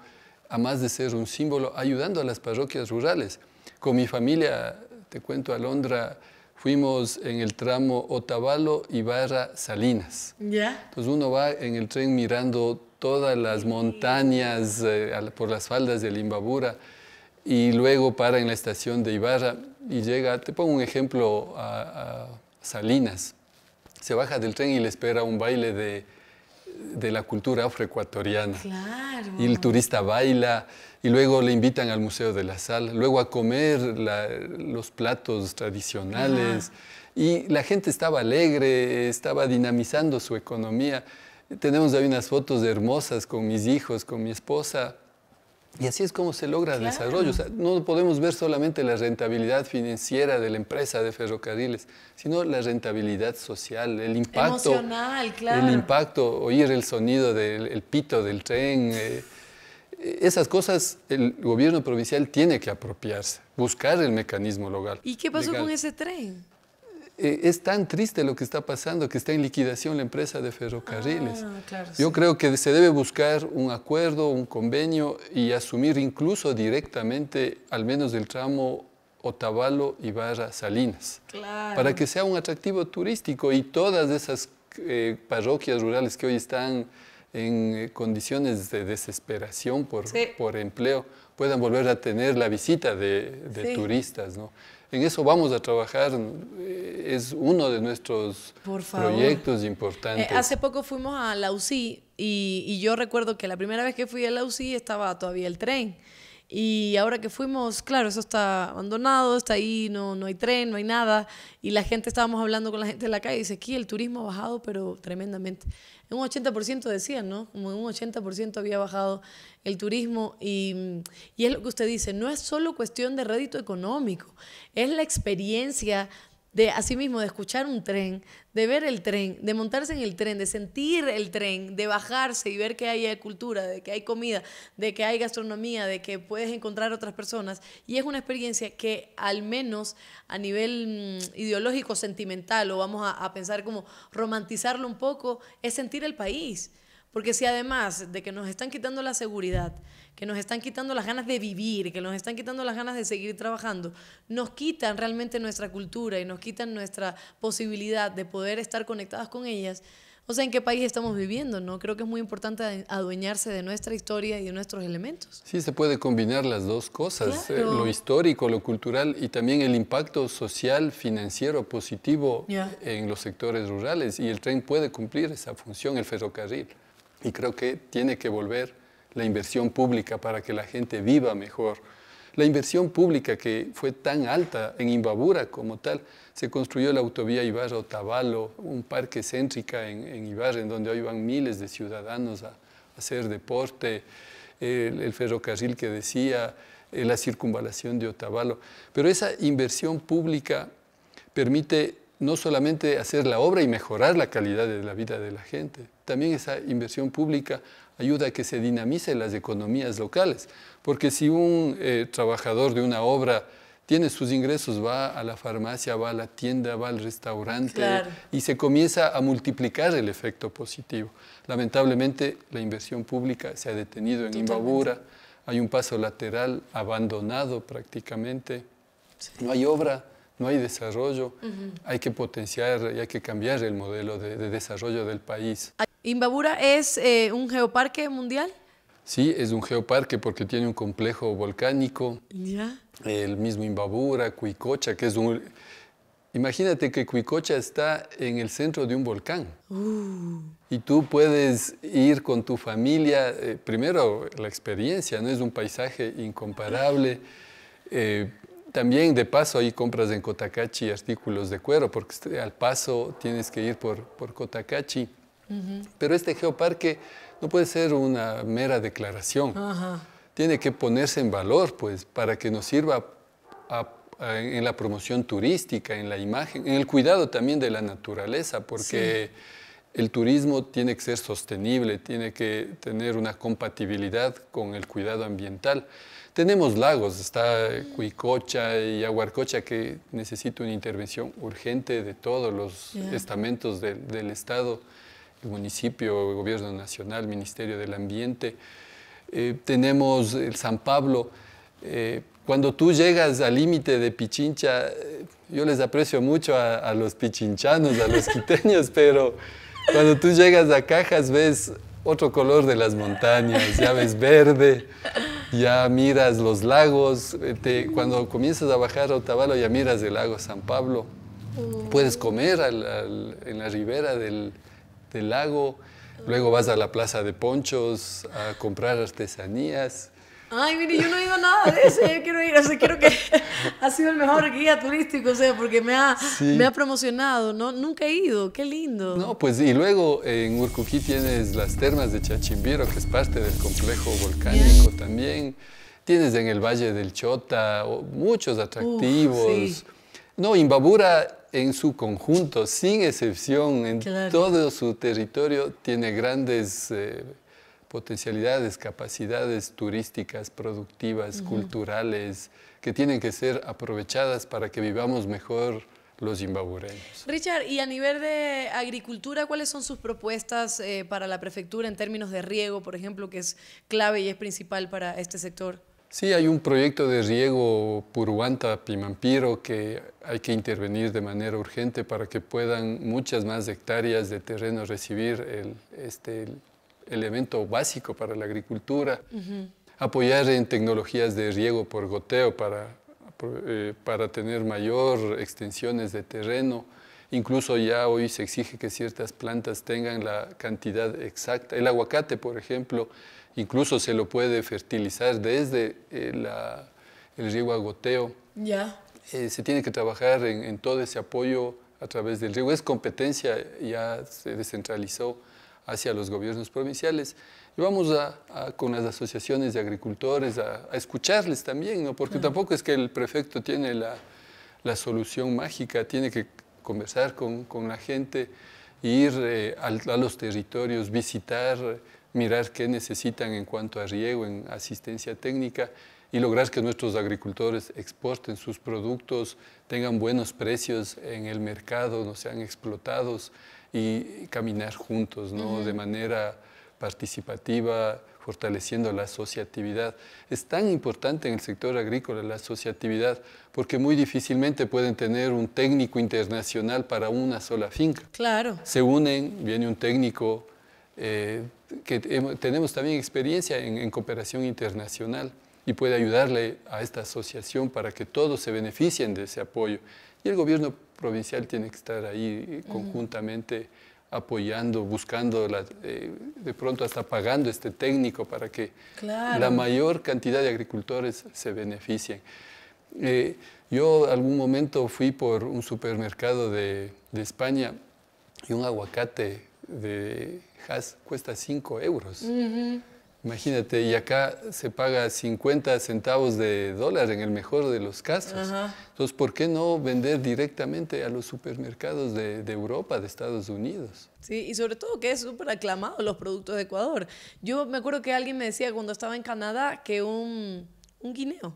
a más de ser un símbolo, ayudando a las parroquias rurales. Con mi familia, te cuento, Alondra, fuimos en el tramo Otavalo ibarra Salinas. ¿Ya? Entonces pues uno va en el tren mirando todas las montañas eh, por las faldas del Imbabura y luego para en la estación de Ibarra y llega, te pongo un ejemplo, a Salinas. Se baja del tren y le espera un baile de de la cultura afroecuatoriana. Y el turista baila, y luego le invitan al Museo de la Sal, luego a comer los platos tradicionales. Y la gente estaba alegre, estaba dinamizando su economía. Tenemos ahí unas fotos hermosas con mis hijos, con mi esposa, y así es como se logra el desarrollo. no podemos ver solamente la rentabilidad financiera de la empresa de ferrocarriles, sino la rentabilidad social, el impacto. Emocional, claro. El impacto, oír el sonido del pito del tren. Eh, esas cosas el gobierno provincial tiene que apropiarse, buscar el mecanismo local. ¿Y qué pasó con ese tren? Eh, es tan triste lo que está pasando que está en liquidación la empresa de ferrocarriles. Ah, Yo creo que se debe buscar un acuerdo, un convenio y asumir incluso directamente al menos el tramo Otavalo y Barra Salinas, para que sea un atractivo turístico y todas esas eh, parroquias rurales que hoy están en eh, condiciones de desesperación por, empleo puedan volver a tener la visita de, turistas. ¿no? en eso vamos a trabajar. Eh, es uno de nuestros proyectos eh, importantes. hace poco fuimos a la UCI y, yo recuerdo que la primera vez que fui a la UCI estaba todavía el tren. Y ahora que fuimos, claro, eso está abandonado, está ahí, no, no hay tren, no hay nada. Y la gente, estábamos hablando con la gente de la calle y dice, aquí el turismo ha bajado, pero tremendamente un 80% decían, ¿no? Como un 80% había bajado el turismo y, y es lo que usted dice, no es solo cuestión de rédito económico, es la experiencia de asimismo, de escuchar un tren, de ver el tren, de montarse en el tren, de sentir el tren, de bajarse y ver que hay cultura, de que hay comida, de que hay gastronomía, de que puedes encontrar otras personas. Y es una experiencia que al menos a nivel mm, ideológico, sentimental, o vamos a pensar como romantizarlo un poco, es sentir el país. Porque si además de que nos están quitando la seguridad, que nos están quitando las ganas de vivir, que nos están quitando las ganas de seguir trabajando, nos quitan realmente nuestra cultura y nos quitan nuestra posibilidad de poder estar conectadas con ellas, o sea, en qué país estamos viviendo, ¿no? Creo que es muy importante adueñarse de nuestra historia y de nuestros elementos. Sí, se puede combinar las dos cosas, eh, lo histórico, lo cultural y también el impacto social, financiero, positivo en los sectores rurales. Y el tren puede cumplir esa función, el ferrocarril. Y creo que tiene que volver la inversión pública para que la gente viva mejor. La inversión pública que fue tan alta en Imbabura como tal, se construyó la autovía Ibarra-Otavalo, un parque céntrica en, Ibarra, en donde hoy van miles de ciudadanos a, hacer deporte, el, ferrocarril que decía, eh, la circunvalación de Otavalo. Pero esa inversión pública permite no solamente hacer la obra y mejorar la calidad de la vida de la gente, también esa inversión pública ayuda a que se dinamicen las economías locales, porque si un eh, trabajador de una obra tiene sus ingresos, va a la farmacia, va a la tienda, va al restaurante y se comienza a multiplicar el efecto positivo. Lamentablemente la inversión pública se ha detenido en Imbabura, hay un paso lateral abandonado prácticamente, no hay obra no hay desarrollo, hay que potenciar y hay que cambiar el modelo de desarrollo del país. Imbabura es eh, un geoparque mundial. Sí, es un geoparque porque tiene un complejo volcánico. Ya. El mismo Imbabura, Cuicocha, que es un... Imagínate que Cuicocha está en el centro de un volcán. Uh. Y tú puedes ir con tu familia, eh, primero la experiencia, ¿no? Es un paisaje incomparable. Eh, también de paso ahí compras en Cotacachi artículos de cuero, porque al paso tienes que ir por, por Cotacachi. Pero este geoparque no puede ser una mera declaración. Tiene que ponerse en valor, pues, para que nos sirva en la promoción turística, en la imagen, en el cuidado también de la naturaleza, porque el turismo tiene que ser sostenible, tiene que tener una compatibilidad con el cuidado ambiental. Tenemos lagos, está Cuicocha y Aguarcocha, que necesita una intervención urgente de todos los estamentos del Estado el municipio, el gobierno nacional, Ministerio del Ambiente. Eh, tenemos el San Pablo. Eh, cuando tú llegas al límite de Pichincha, eh, yo les aprecio mucho a, los pichinchanos, a los quiteños, pero cuando tú llegas a Cajas ves otro color de las montañas, ya ves verde, ya miras los lagos, cuando comienzas a bajar a Otavalo ya miras el lago San Pablo, mm. puedes comer en la ribera del, del lago. Luego vas a la plaza de ponchos a comprar artesanías. Ay, mire, yo no he ido a nada de eso, yo quiero ir, o sea, quiero que ha sido el mejor guía turístico, o sea, porque me ha, me ha promocionado, ¿no? Nunca he ido, qué lindo. No, pues y luego en Urcuquí tienes las termas de Chachimbiro, que es parte del complejo volcánico también. Tienes en el Valle del Chota muchos atractivos. No, Imbabura en su conjunto, sin excepción, en todo su territorio, tiene grandes eh, potencialidades, capacidades turísticas, productivas, culturales, que tienen que ser aprovechadas para que vivamos mejor los zimbabureños. Richard, y a nivel de agricultura, ¿cuáles son sus propuestas eh, para la prefectura en términos de riego, por ejemplo, que es clave y es principal para este sector? Sí, hay un proyecto de riego Puruanta Pimampiro que hay que intervenir de manera urgente para que puedan muchas más hectáreas de terreno recibir el, este elemento básico para la agricultura. Apoyar en tecnologías de riego por goteo para, eh, para tener mayor extensiones de terreno. Incluso ya hoy se exige que ciertas plantas tengan la cantidad exacta. El aguacate, por ejemplo, Incluso se lo puede fertilizar desde eh, el riego Agoteo. goteo. Ya. Eh, se tiene que trabajar en, todo ese apoyo a través del riego. Es competencia, ya se descentralizó hacia los gobiernos provinciales. Y vamos con las asociaciones de agricultores a, escucharles también, porque tampoco es que el prefecto tiene la, solución mágica, tiene que conversar con, la gente, ir eh, a, a los territorios, visitar mirar qué necesitan en cuanto a riego, en asistencia técnica y lograr que nuestros agricultores exporten sus productos, tengan buenos precios en el mercado, no sean explotados y caminar juntos, ¿no? De manera participativa, fortaleciendo la asociatividad. Es tan importante en el sector agrícola la asociatividad porque muy difícilmente pueden tener un técnico internacional para una sola finca. Claro. Se unen, viene un técnico eh, que tenemos también experiencia en, cooperación internacional y puede ayudarle a esta asociación para que todos se beneficien de ese apoyo. Y el gobierno provincial tiene que estar ahí eh, conjuntamente apoyando, buscando, eh, de pronto hasta pagando este técnico para que la mayor cantidad de agricultores se beneficien. Eh, yo algún momento fui por un supermercado de, de España y un aguacate de has cuesta 5 euros. Imagínate, y acá se paga 50 centavos de dólar en el mejor de los casos. Entonces, ¿por qué no vender directamente a los supermercados de, de Europa, de Estados Unidos? Sí, y sobre todo que es súper aclamado los productos de Ecuador. Yo me acuerdo que alguien me decía cuando estaba en Canadá que un, un guineo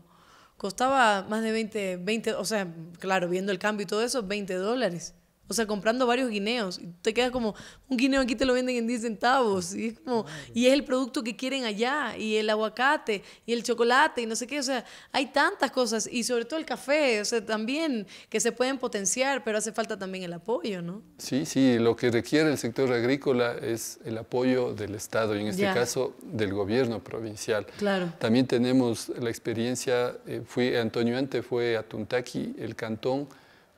costaba más de 20, 20, o sea, claro, viendo el cambio y todo eso, 20 dólares. O sea, comprando varios guineos. Y te quedas como, un guineo aquí te lo venden en 10 centavos. Y es como, y es el producto que quieren allá. Y el aguacate, y el chocolate, y no sé qué. O sea, hay tantas cosas. Y sobre todo el café, o sea, también, que se pueden potenciar, pero hace falta también el apoyo, ¿no? Sí, sí. Lo que requiere el sector agrícola es el apoyo del Estado, y en este caso del gobierno provincial. Claro. También tenemos la experiencia, eh, fui, Antonio Ante fue a Tuntaki, el cantón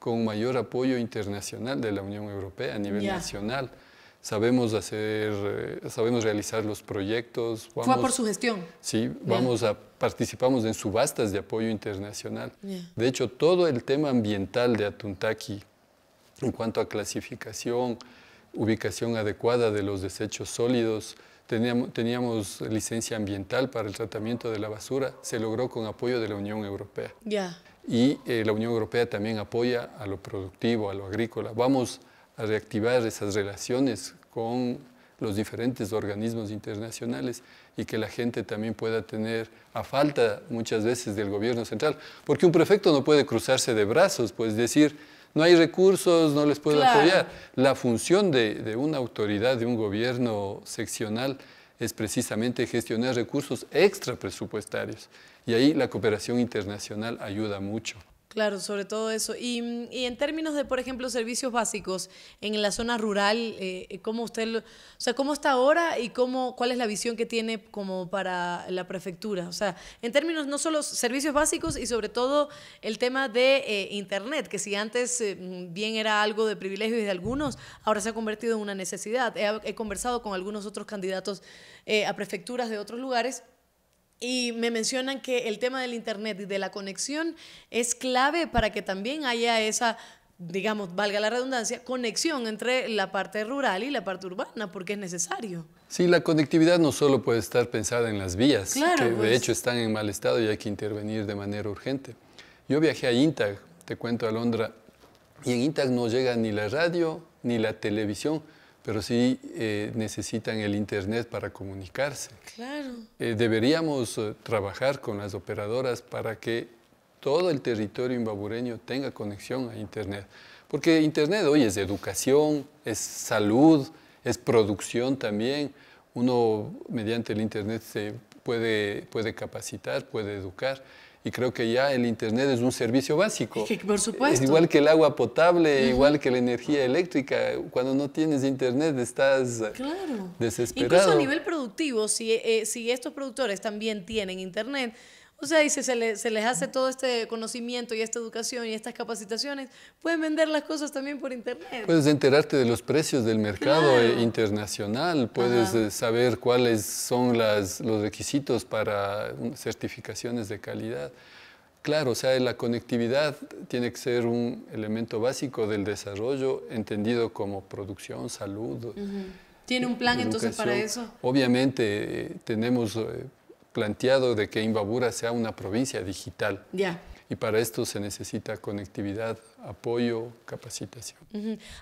con mayor apoyo internacional de la Unión Europea a nivel nacional. Sabemos hacer, eh, sabemos realizar los proyectos. Vamos, Fue por su gestión. Sí, vamos a, participamos en subastas de apoyo internacional. De hecho, todo el tema ambiental de Atuntaki, en cuanto a clasificación, ubicación adecuada de los desechos sólidos, teníamos, teníamos licencia ambiental para el tratamiento de la basura, se logró con apoyo de la Unión Europea. Ya y eh, la Unión Europea también apoya a lo productivo, a lo agrícola. Vamos a reactivar esas relaciones con los diferentes organismos internacionales y que la gente también pueda tener, a falta muchas veces del gobierno central, porque un prefecto no puede cruzarse de brazos, pues decir, no hay recursos, no les puedo apoyar. La función de, de una autoridad, de un gobierno seccional, es precisamente gestionar recursos extra presupuestarios. Y ahí la cooperación internacional ayuda mucho. Claro, sobre todo eso. Y, y, en términos de, por ejemplo, servicios básicos en la zona rural, eh, ¿cómo usted, o sea, cómo está ahora y cómo, cuál es la visión que tiene como para la prefectura? O sea, en términos no solo servicios básicos y sobre todo el tema de eh, internet, que si antes eh, bien era algo de privilegio de algunos, ahora se ha convertido en una necesidad. He, he conversado con algunos otros candidatos a prefecturas de otros lugares y me mencionan que el tema del Internet y de la conexión es clave para que también haya esa digamos, valga la redundancia, conexión entre la parte rural y la parte urbana, porque es necesario. Sí, la conectividad no solo puede estar pensada en las vías, que de pues. hecho están en mal estado y hay que intervenir de manera urgente. Yo viajé a Intag, te cuento a Londra, y en Intag no llega ni la radio ni la televisión, pero sí eh, necesitan el Internet para comunicarse. Eh, deberíamos eh, trabajar con las operadoras para que todo el territorio imbabureño tenga conexión a Internet. Porque Internet hoy es educación, es salud, es producción también. Uno mediante el Internet se puede capacitar, puede educar. Y creo que ya el Internet es un servicio básico. Es por supuesto. Es igual que el agua potable, igual que la energía eléctrica. Cuando no tienes Internet estás claro. desesperado. Incluso a nivel productivo, si, eh, si estos productores también tienen Internet, o sea, y si se, les hace todo este conocimiento y esta educación y estas capacitaciones, pueden vender las cosas también por Internet. Puedes enterarte de los precios del mercado e internacional, puedes eh, saber cuáles son las, los requisitos para certificaciones de calidad. Claro, o sea, la conectividad tiene que ser un elemento básico del desarrollo, entendido como producción, salud. ¿Tiene un plan e- entonces para eso? Obviamente eh, tenemos eh, planteado de que Imbabura sea una provincia digital. Ya. Y para esto se necesita conectividad apoyo, capacitación.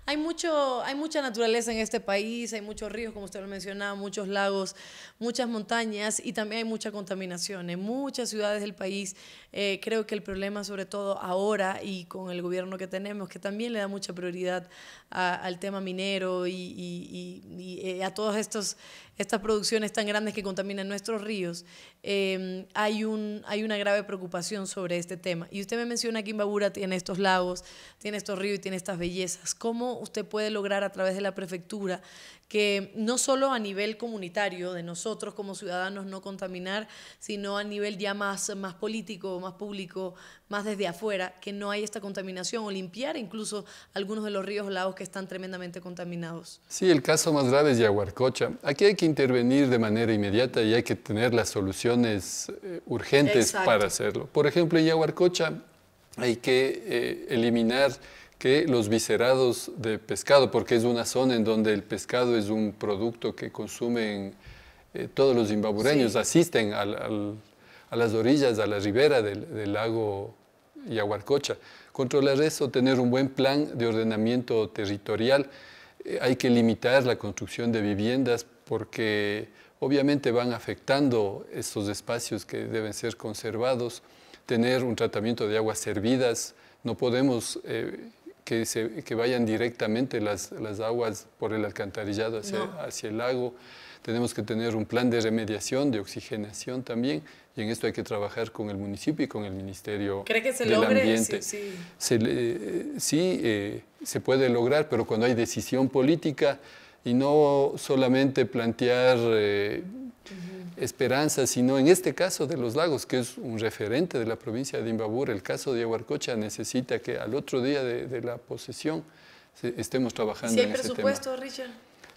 hay, mucho, hay mucha naturaleza en este país, hay muchos ríos, como usted lo mencionaba, muchos lagos, muchas montañas y también hay mucha contaminación. En muchas ciudades del país eh, creo que el problema, sobre todo ahora y con el gobierno que tenemos, que también le da mucha prioridad al tema minero y, y, y, y eh, a todas estas producciones tan grandes que contaminan nuestros ríos, em, hay, un, hay una grave preocupación sobre este tema. Y usted me menciona que Imbabura tiene estos lagos, tiene estos ríos y tiene estas bellezas. ¿Cómo usted puede lograr a través de la prefectura que no solo a nivel comunitario de nosotros como ciudadanos no contaminar, sino a nivel ya más, más político, más público, más desde afuera, que no haya esta contaminación o limpiar incluso algunos de los ríos o lagos que están tremendamente contaminados? Sí, el caso más grave es Yaguarcocha. Aquí hay que intervenir de manera inmediata y hay que tener las soluciones eh, urgentes para hacerlo. Por ejemplo, en Yaguarcocha hay que eh, eliminar que los viscerados de pescado, porque es una zona en donde el pescado es un producto que consumen eh, todos los imbabureños asisten a las orillas, a la ribera del, lago Yaguarcocha. Controlar eso, tener un buen plan de ordenamiento territorial, eh, hay que limitar la construcción de viviendas porque obviamente van afectando estos espacios que deben ser conservados tener un tratamiento de aguas servidas, no podemos eh, que, se, vayan directamente las, aguas por el alcantarillado hacia, hacia, el lago. Tenemos que tener un plan de remediación, de oxigenación también, y en esto hay que trabajar con el municipio y con el Ministerio ¿Cree que se del Ambiente. Sí, Se, eh, se puede lograr, pero cuando hay decisión política y no solamente plantear eh, esperanza, sino en este caso de los lagos, que es un referente de la provincia de Imbabur. el caso de Aguarcocha necesita que al otro día de, la posesión estemos trabajando. Si hay en presupuesto, Richard.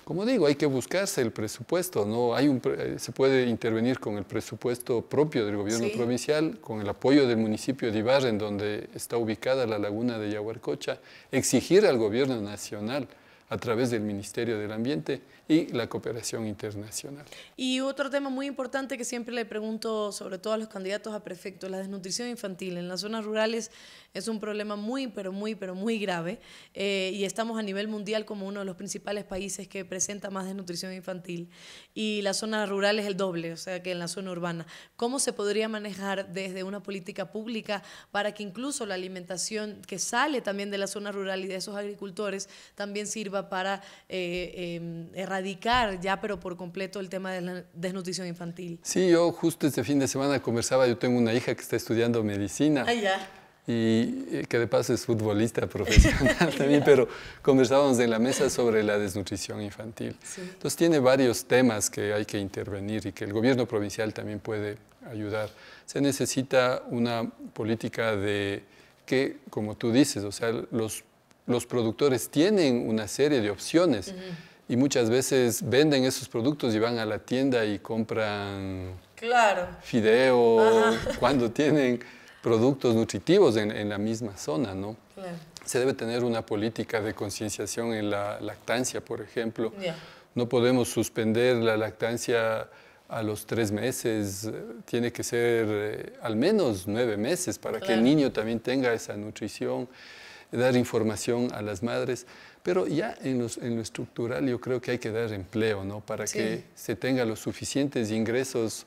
Como digo, hay que buscarse el presupuesto, no hay un, eh, se puede intervenir con el presupuesto propio del gobierno provincial, con el apoyo del municipio de Ibarra, en donde está ubicada la laguna de Yaguarcocha, exigir al gobierno nacional a través del Ministerio del Ambiente y la cooperación internacional. Y otro tema muy importante que siempre le pregunto, sobre todo a los candidatos a prefecto, la desnutrición infantil en las zonas rurales es un problema muy, pero muy, pero muy grave eh, y estamos a nivel mundial como uno de los principales países que presenta más desnutrición infantil y la zona rural es el doble, o sea que en la zona urbana. ¿Cómo se podría manejar desde una política pública para que incluso la alimentación que sale también de la zona rural y de esos agricultores también sirva para eh, em, radicar ya, pero por completo, el tema de la desnutrición infantil? Sí, yo justo este fin de semana conversaba, yo tengo una hija que está estudiando medicina. ya. Y eh, que de paso es futbolista profesional también, pero conversábamos en la mesa sobre la desnutrición infantil. Entonces tiene varios temas que hay que intervenir y que el gobierno provincial también puede ayudar. Se necesita una política de que, como tú dices, o sea, los los productores tienen una serie de opciones y muchas veces venden esos productos y van a la tienda y compran claro. fideo cuando tienen productos nutritivos en, en la misma zona, ¿no? Se debe tener una política de concienciación en la lactancia, por ejemplo. No podemos suspender la lactancia a los tres meses, eh, tiene que ser eh, al menos nueve meses para que el niño también tenga esa nutrición, dar información a las madres. Pero ya en, lo estructural yo creo que hay que dar empleo, ¿no? Para que se tenga los suficientes ingresos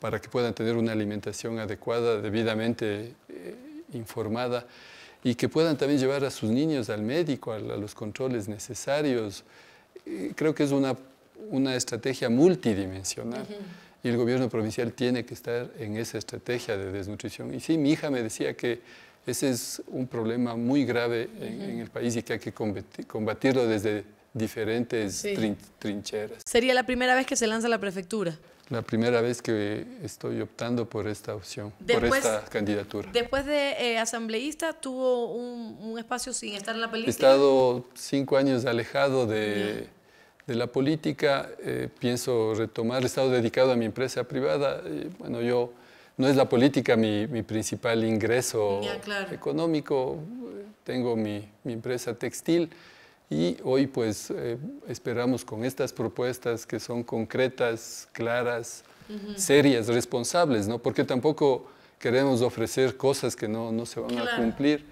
para que puedan tener una alimentación adecuada, debidamente eh, informada, y que puedan también llevar a sus niños al médico, a, los controles necesarios. Eh, creo que es una, una estrategia multidimensional. Y el gobierno provincial tiene que estar en esa estrategia de desnutrición. Y sí, mi hija me decía que ese es un problema muy grave en, el país y que hay que combatirlo desde diferentes trincheras. ¿Sería la primera vez que se lanza la prefectura? La primera vez que estoy optando por esta opción, por esta candidatura. Después de eh, asambleísta, tuvo un, espacio sin estar en la política. He estado cinco años alejado de, la política. Eh, pienso retomar. He estado dedicado a mi empresa privada. Eh, bueno, yo no es la política mi, principal ingreso económico. Tengo mi, empresa textil y hoy pues eh, esperamos con estas propuestas que son concretas, claras, serias, responsables, ¿no? Porque tampoco queremos ofrecer cosas que no, se van a cumplir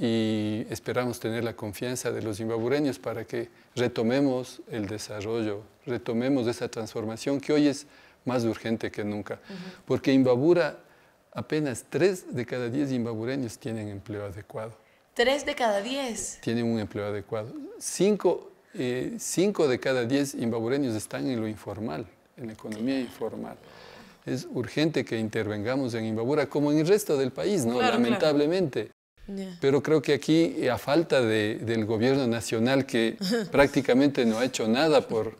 y esperamos tener la confianza de los zimbabureños para que retomemos el desarrollo, retomemos esa transformación que hoy es más urgente que nunca. Porque en Porque Imbabura, apenas 3 de cada 10 imbabureños tienen empleo adecuado. 3 de cada 10. Tienen un empleo adecuado. 5 eh, de cada 10 imbabureños están en lo informal, en la economía informal. Es urgente que intervengamos en Imbabura, como en el resto del país, ¿no? Lamentablemente. Pero creo que aquí, a falta del gobierno nacional, que prácticamente no ha hecho nada por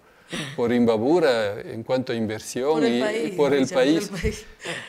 por Imbabura en cuanto a inversión y, por el país.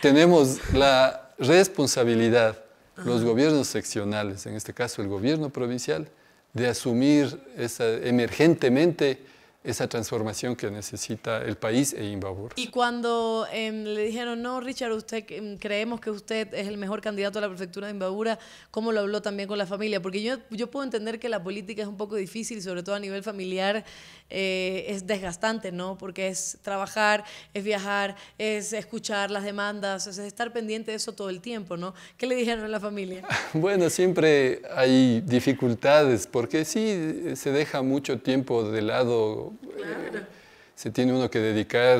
Tenemos la responsabilidad, los gobiernos seccionales, en este caso el gobierno provincial, de asumir esa, emergentemente esa transformación que necesita el país e Imbabur. Y cuando em, le dijeron, no, Richard, usted em, creemos que usted es el mejor candidato a la prefectura de Imbabura, ¿cómo lo habló también con la familia? Porque yo, yo puedo entender que la política es un poco difícil, sobre todo a nivel familiar, eh, es desgastante, ¿no? Porque es trabajar, es viajar, es escuchar las demandas, es estar pendiente de eso todo el tiempo, ¿no? ¿Qué le dijeron a la familia? Bueno, siempre hay dificultades, porque sí se deja mucho tiempo de lado eh, se tiene uno que dedicar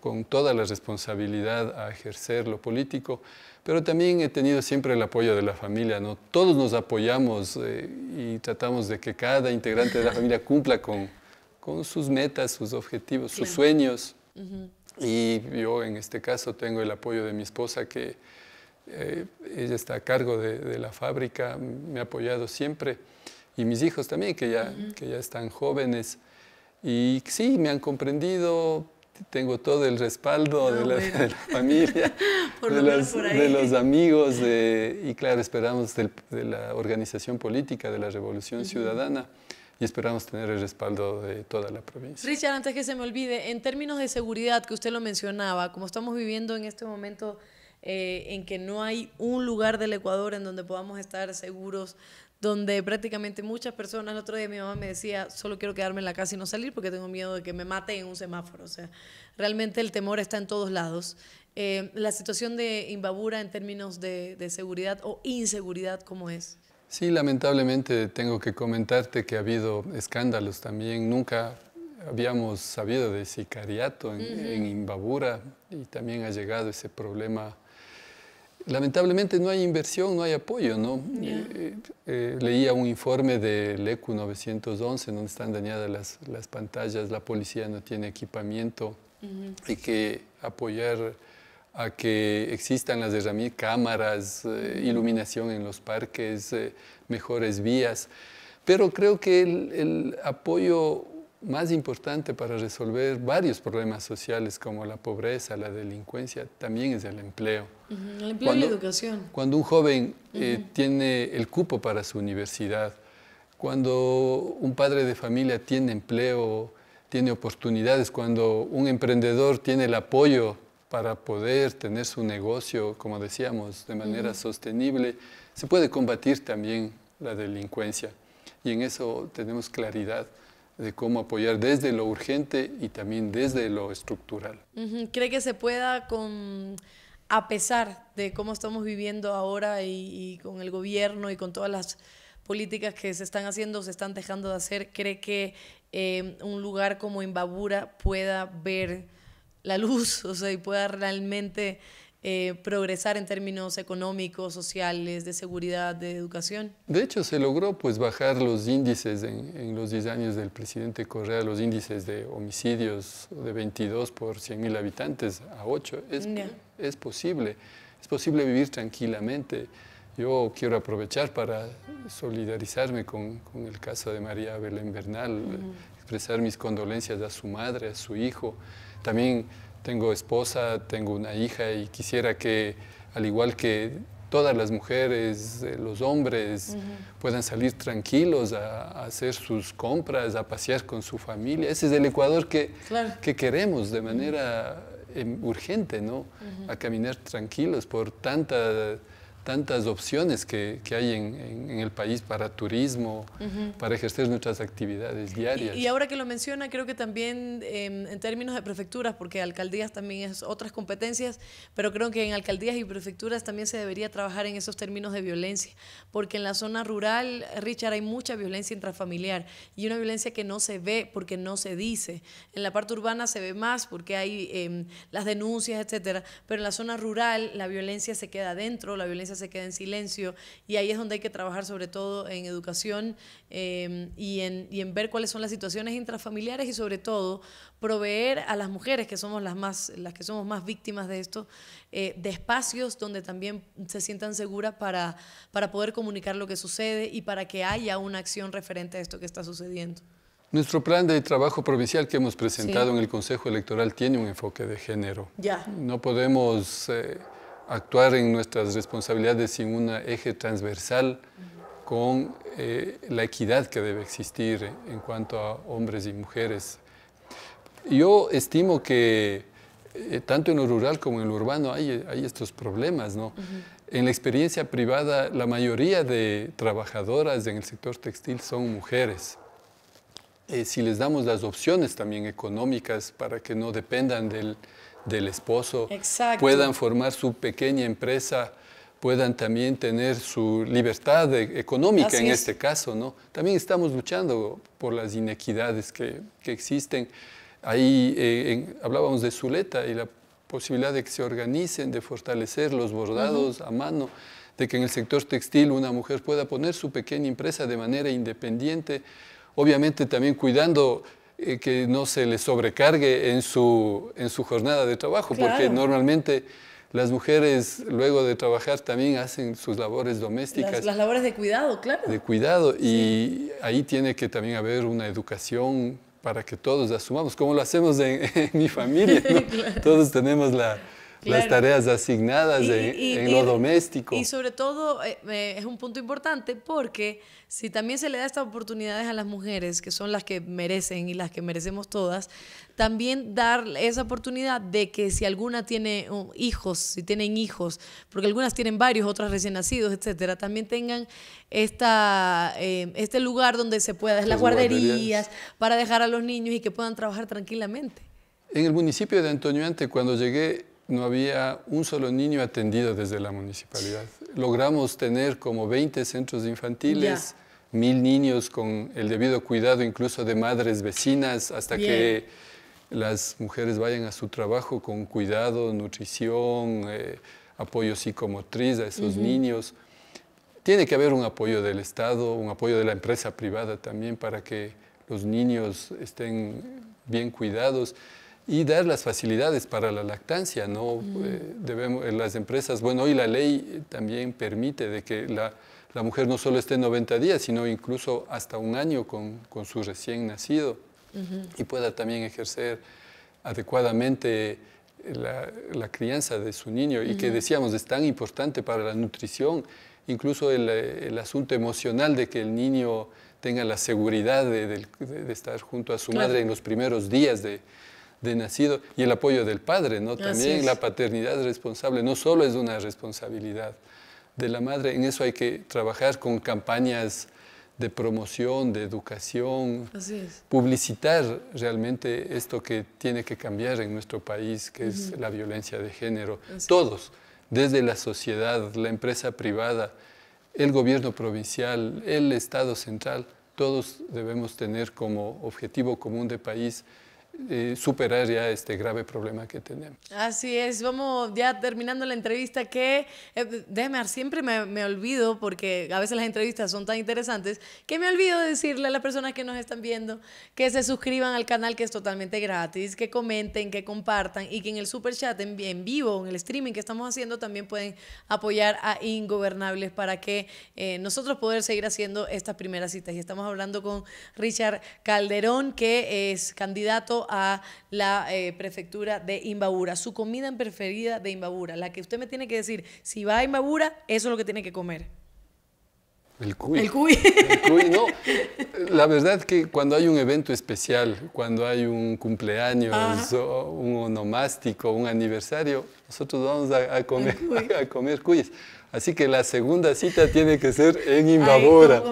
con toda la responsabilidad a ejercer lo político, pero también he tenido siempre el apoyo de la familia, ¿no? Todos nos apoyamos eh, y tratamos de que cada integrante de la familia cumpla con, con sus metas, sus objetivos, sus sueños. Y yo en este caso tengo el apoyo de mi esposa que eh, ella está a cargo de, la fábrica, me ha apoyado siempre, y mis hijos también que ya, que ya están jóvenes. Y sí, me han comprendido, tengo todo el respaldo de, la, familia, de, los amigos, de, y claro, esperamos de la organización política, de la Revolución Ciudadana, y esperamos tener el respaldo de toda la provincia. Richard, antes que se me olvide, en términos de seguridad, que usted lo mencionaba, como estamos viviendo en este momento eh, en que no hay un lugar del Ecuador en donde podamos estar seguros donde prácticamente muchas personas, el otro día mi mamá me decía, solo quiero quedarme en la casa y no salir porque tengo miedo de que me mate en un semáforo. O sea, realmente el temor está en todos lados. Eh, la situación de Imbabura en términos de, seguridad o inseguridad, ¿cómo es? Sí, lamentablemente tengo que comentarte que ha habido escándalos también. Nunca habíamos sabido de sicariato en, en Imbabura y también ha llegado ese problema lamentablemente no hay inversión, no hay apoyo, ¿no? Eh, eh, eh, leía un informe del ECU 911 donde están dañadas las, pantallas, la policía no tiene equipamiento, y hay que apoyar a que existan las herramientas, cámaras, iluminación en los parques, mejores vías, pero creo que el, el apoyo más importante para resolver varios problemas sociales como la pobreza, la delincuencia, también es el empleo. El empleo y la educación. Cuando un joven eh, tiene el cupo para su universidad, cuando un padre de familia tiene empleo, tiene oportunidades, cuando un emprendedor tiene el apoyo para poder tener su negocio, como decíamos, de manera sostenible, se puede combatir también la delincuencia. Y en eso tenemos claridad de cómo apoyar desde lo urgente y también desde lo estructural. ¿Cree que se pueda con a pesar de cómo estamos viviendo ahora y, con el gobierno y con todas las políticas que se están haciendo, se están dejando de hacer, ¿cree que eh, un lugar como Imbabura pueda ver la luz, o sea, y pueda realmente eh, progresar en términos económicos, sociales, de seguridad, de educación? De hecho, se logró pues, bajar los índices en, los 10 años del presidente Correa, los índices de homicidios de 22 por 100.000 habitantes a 8. Es, es posible, es posible vivir tranquilamente. Yo quiero aprovechar para solidarizarme con, el caso de María Belén Bernal, expresar mis condolencias a su madre, a su hijo. También tengo esposa, tengo una hija y quisiera que, al igual que todas las mujeres, eh, los hombres, puedan salir tranquilos a, hacer sus compras, a pasear con su familia. Ese es el Ecuador que, que queremos de manera em, urgente, ¿no? A caminar tranquilos por tanta tantas opciones que, que hay en, en, el país para turismo, para ejercer nuestras actividades diarias. Y, ahora que lo menciona, creo que también em, en términos de prefecturas, porque alcaldías también es otras competencias, pero creo que en alcaldías y prefecturas también se debería trabajar en esos términos de violencia, porque en la zona rural, Richard, hay mucha violencia intrafamiliar y una violencia que no se ve porque no se dice. En la parte urbana se ve más porque hay em, las denuncias, etcétera, pero en la zona rural la violencia se queda adentro, la violencia se queda en silencio y ahí es donde hay que trabajar sobre todo en educación em, y, en, y en ver cuáles son las situaciones intrafamiliares y sobre todo proveer a las mujeres que somos las más las que somos más víctimas de esto eh, de espacios donde también se sientan seguras para para poder comunicar lo que sucede y para que haya una acción referente a esto que está sucediendo nuestro plan de trabajo provincial que hemos presentado en el Consejo Electoral tiene un enfoque de género. Ya. No podemos eh, actuar en nuestras responsabilidades sin un eje transversal con eh, la equidad que debe existir en cuanto a hombres y mujeres. Yo estimo que eh, tanto en lo rural como en lo urbano hay, estos problemas. En la experiencia privada, la mayoría de trabajadoras en el sector textil son mujeres. Eh, si les damos las opciones también económicas para que no dependan del, del esposo, puedan formar su pequeña empresa, puedan también tener su libertad e-, económica en este caso, ¿no? También estamos luchando por las inequidades que, que existen. Ahí eh, hablábamos de Zuleta y la posibilidad de que se organicen, de fortalecer los bordados a mano, de que en el sector textil una mujer pueda poner su pequeña empresa de manera independiente, obviamente también cuidando eh, que no se les sobrecargue en su, en su jornada de trabajo, porque normalmente las mujeres luego de trabajar también hacen sus labores domésticas. Las, labores de cuidado, claro. De cuidado, y ahí tiene que también haber una educación para que todos asumamos, como lo hacemos en, mi familia, todos tenemos la las tareas asignadas en, lo doméstico. Y sobre todo eh, eh, es un punto importante porque si también se le da estas oportunidades a las mujeres, que son las que merecen y las que merecemos todas, también dar esa oportunidad de que si alguna tiene uh, hijos, si tienen hijos, porque algunas tienen varios, otras recién nacidos, etcétera, también tengan esta, em, este lugar donde se pueda, las, guarderías, guarderías, para dejar a los niños y que puedan trabajar tranquilamente. En el municipio de Antonio Ante, cuando llegué, no había un solo niño atendido desde la municipalidad. Logramos tener como 20 centros infantiles, mil niños con el debido cuidado incluso de madres vecinas, hasta que las mujeres vayan a su trabajo con cuidado, nutrición, eh, apoyo psicomotriz a esos niños. Tiene que haber un apoyo del Estado, un apoyo de la empresa privada también para que los niños estén bien cuidados y dar las facilidades para la lactancia. ¿no? Eh, eh, las empresas, bueno, hoy la ley también permite de que la, la, mujer no solo esté 90 días, sino incluso hasta un año con, con su recién nacido y pueda también ejercer adecuadamente la, crianza de su niño y que decíamos es tan importante para la nutrición, incluso el, el asunto emocional de que el niño tenga la seguridad de, estar junto a su madre en los primeros días de, de nacido y el apoyo del padre, ¿no? También la paternidad responsable, no solo es una responsabilidad de la madre, en eso hay que trabajar con campañas de promoción, de educación, publicitar realmente esto que tiene que cambiar en nuestro país, que es la violencia de género. Todos, desde la sociedad, la empresa privada, el gobierno provincial, el Estado central, todos debemos tener como objetivo común de país eh, superar ya este grave problema que tenemos. Así es, vamos ya terminando la entrevista que, eh, déjeme, siempre me, me, olvido, porque a veces las entrevistas son tan interesantes, que me olvido decirle a las personas que nos están viendo que se suscriban al canal que es totalmente gratis, que comenten, que compartan y que en el super chat en, vivo, en el streaming que estamos haciendo, también pueden apoyar a Ingobernables para que eh, nosotros poder seguir haciendo estas primeras citas. Y estamos hablando con Richard Calderón, que es candidato a la eh, prefectura de Imbabura, su comida preferida de Imbabura, la que usted me tiene que decir, si va a Imbabura, eso es lo que tiene que comer. El cuy. El cuy. El cuy, no. La verdad que cuando hay un evento especial, cuando hay un cumpleaños, un onomástico, un aniversario, nosotros vamos a, a comer, a comer cuyes. Así que la segunda cita tiene que ser en Imbabura.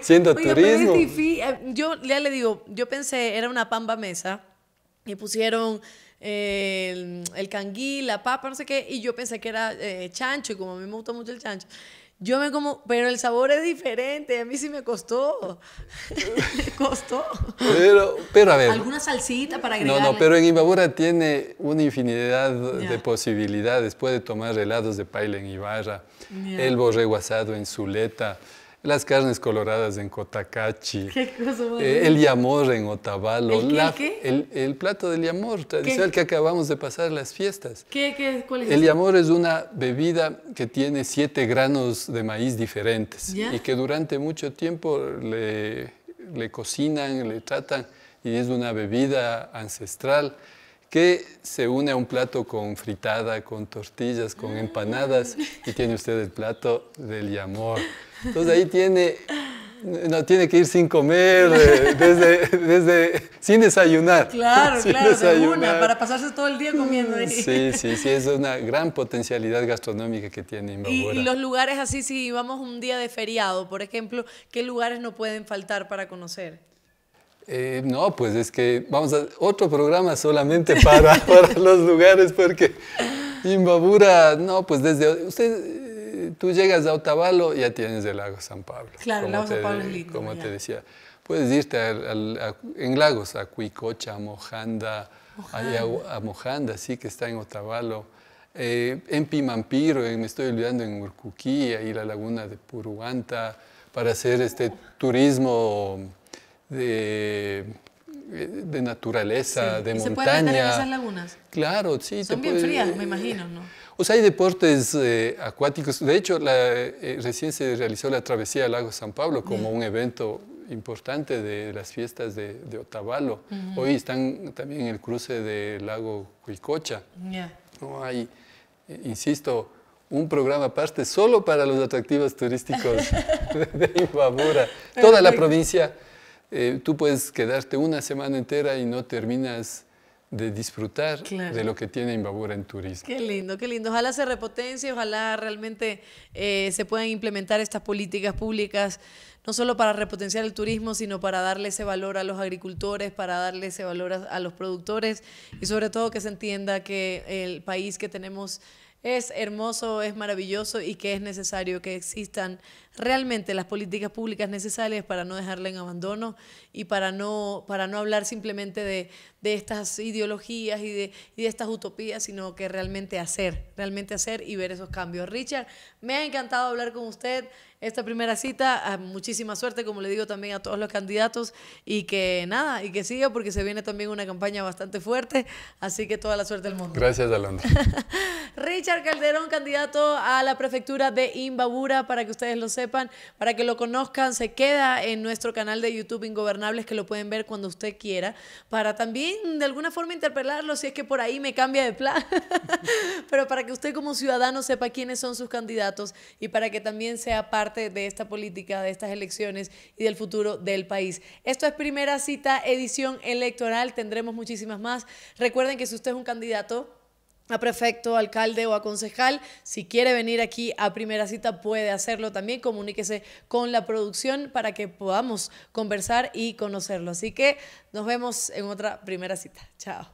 Siendo turismo. Eh, yo ya le digo, yo pensé, era una pamba mesa y pusieron eh, el, canguí, la papa, no sé qué, y yo pensé que era eh, chancho, y como a mí me gusta mucho el chancho, yo me como, pero el sabor es diferente, a mí sí me costó. me costó. Pero, pero a ver. ¿Alguna salsita para agregar? No, no, pero en Ibabura tiene una infinidad de posibilidades. Puede tomar helados de paila en Ibarra, el borrego asado en Zuleta las carnes coloradas en Cotacachi, eh, el yamor en Otavalo, ¿El, El, plato del yamor tradicional que acabamos de pasar las fiestas. ¿Qué, cuál es el yamor es una bebida que tiene siete granos de maíz diferentes y que durante mucho tiempo le, le cocinan, le tratan y es una bebida ancestral que se une a un plato con fritada, con tortillas, con ah. empanadas y tiene usted el plato del yamor. Entonces ahí tiene, no, tiene que ir sin comer, desde, desde, sin desayunar. Claro, claro, desayunar. para pasarse todo el día comiendo ahí. Sí, sí, sí, es una gran potencialidad gastronómica que tiene Imbabura. Y, los lugares así, si vamos un día de feriado, por ejemplo, ¿qué lugares no pueden faltar para conocer? Eh, no, pues es que vamos a otro programa solamente para, para los lugares, porque Imbabura, no, pues desde, usted tú llegas a Otavalo, ya tienes el lago San Pablo. Claro, el lago San Pablo Como te decía, puedes irte en lagos, a Cuicocha, a Mojanda, A, Mojanda, sí, que está en Otavalo. Eh, en Pimampiro, eh, me estoy olvidando, en Urcuquí, ahí la laguna de Puruanta, para hacer este turismo de, naturaleza, de ¿Y montaña. ¿Se pueden esas lagunas? Claro, sí. Son bien frías, me imagino, ¿no? O sea, hay deportes eh, acuáticos. De hecho, la, eh, recién se realizó la travesía del lago San Pablo como un evento importante de las fiestas de, Otavalo. Hoy están también en el cruce del lago Cuicocha. No hay, eh, insisto, un programa aparte solo para los atractivos turísticos de Ibabura. Toda la provincia, tú puedes quedarte una semana entera y no terminas de disfrutar de lo que tiene Imbabura en turismo. Qué lindo, qué lindo. Ojalá se repotencie, ojalá realmente eh, se puedan implementar estas políticas públicas, no solo para repotenciar el turismo, sino para darle ese valor a los agricultores, para darle ese valor a los productores y sobre todo que se entienda que el país que tenemos es hermoso, es maravilloso y que es necesario que existan realmente las políticas públicas necesarias para no dejarla en abandono y para no, para no hablar simplemente de, estas ideologías y de, y de estas utopías, sino que realmente hacer, realmente hacer y ver esos cambios. Richard, me ha encantado hablar con usted esta primera cita. Ah, muchísima suerte, como le digo también a todos los candidatos. Y que nada, y que siga porque se viene también una campaña bastante fuerte. Así que toda la suerte del mundo. Gracias, Alondra. Richard Calderón, candidato a la prefectura de Imbabura, para que ustedes lo sepan para que lo conozcan, se queda en nuestro canal de YouTube Ingobernables, que lo pueden ver cuando usted quiera, para también de alguna forma interpelarlo si es que por ahí me cambia de plan, pero para que usted como ciudadano sepa quiénes son sus candidatos y para que también sea parte de esta política, de estas elecciones y del futuro del país. Esto es primera cita edición electoral, tendremos muchísimas más. Recuerden que si usted es un candidato, a prefecto, alcalde o a concejal. Si quiere venir aquí a primera cita puede hacerlo también. Comuníquese con la producción para que podamos conversar y conocerlo. Así que nos vemos en otra primera cita. Chao.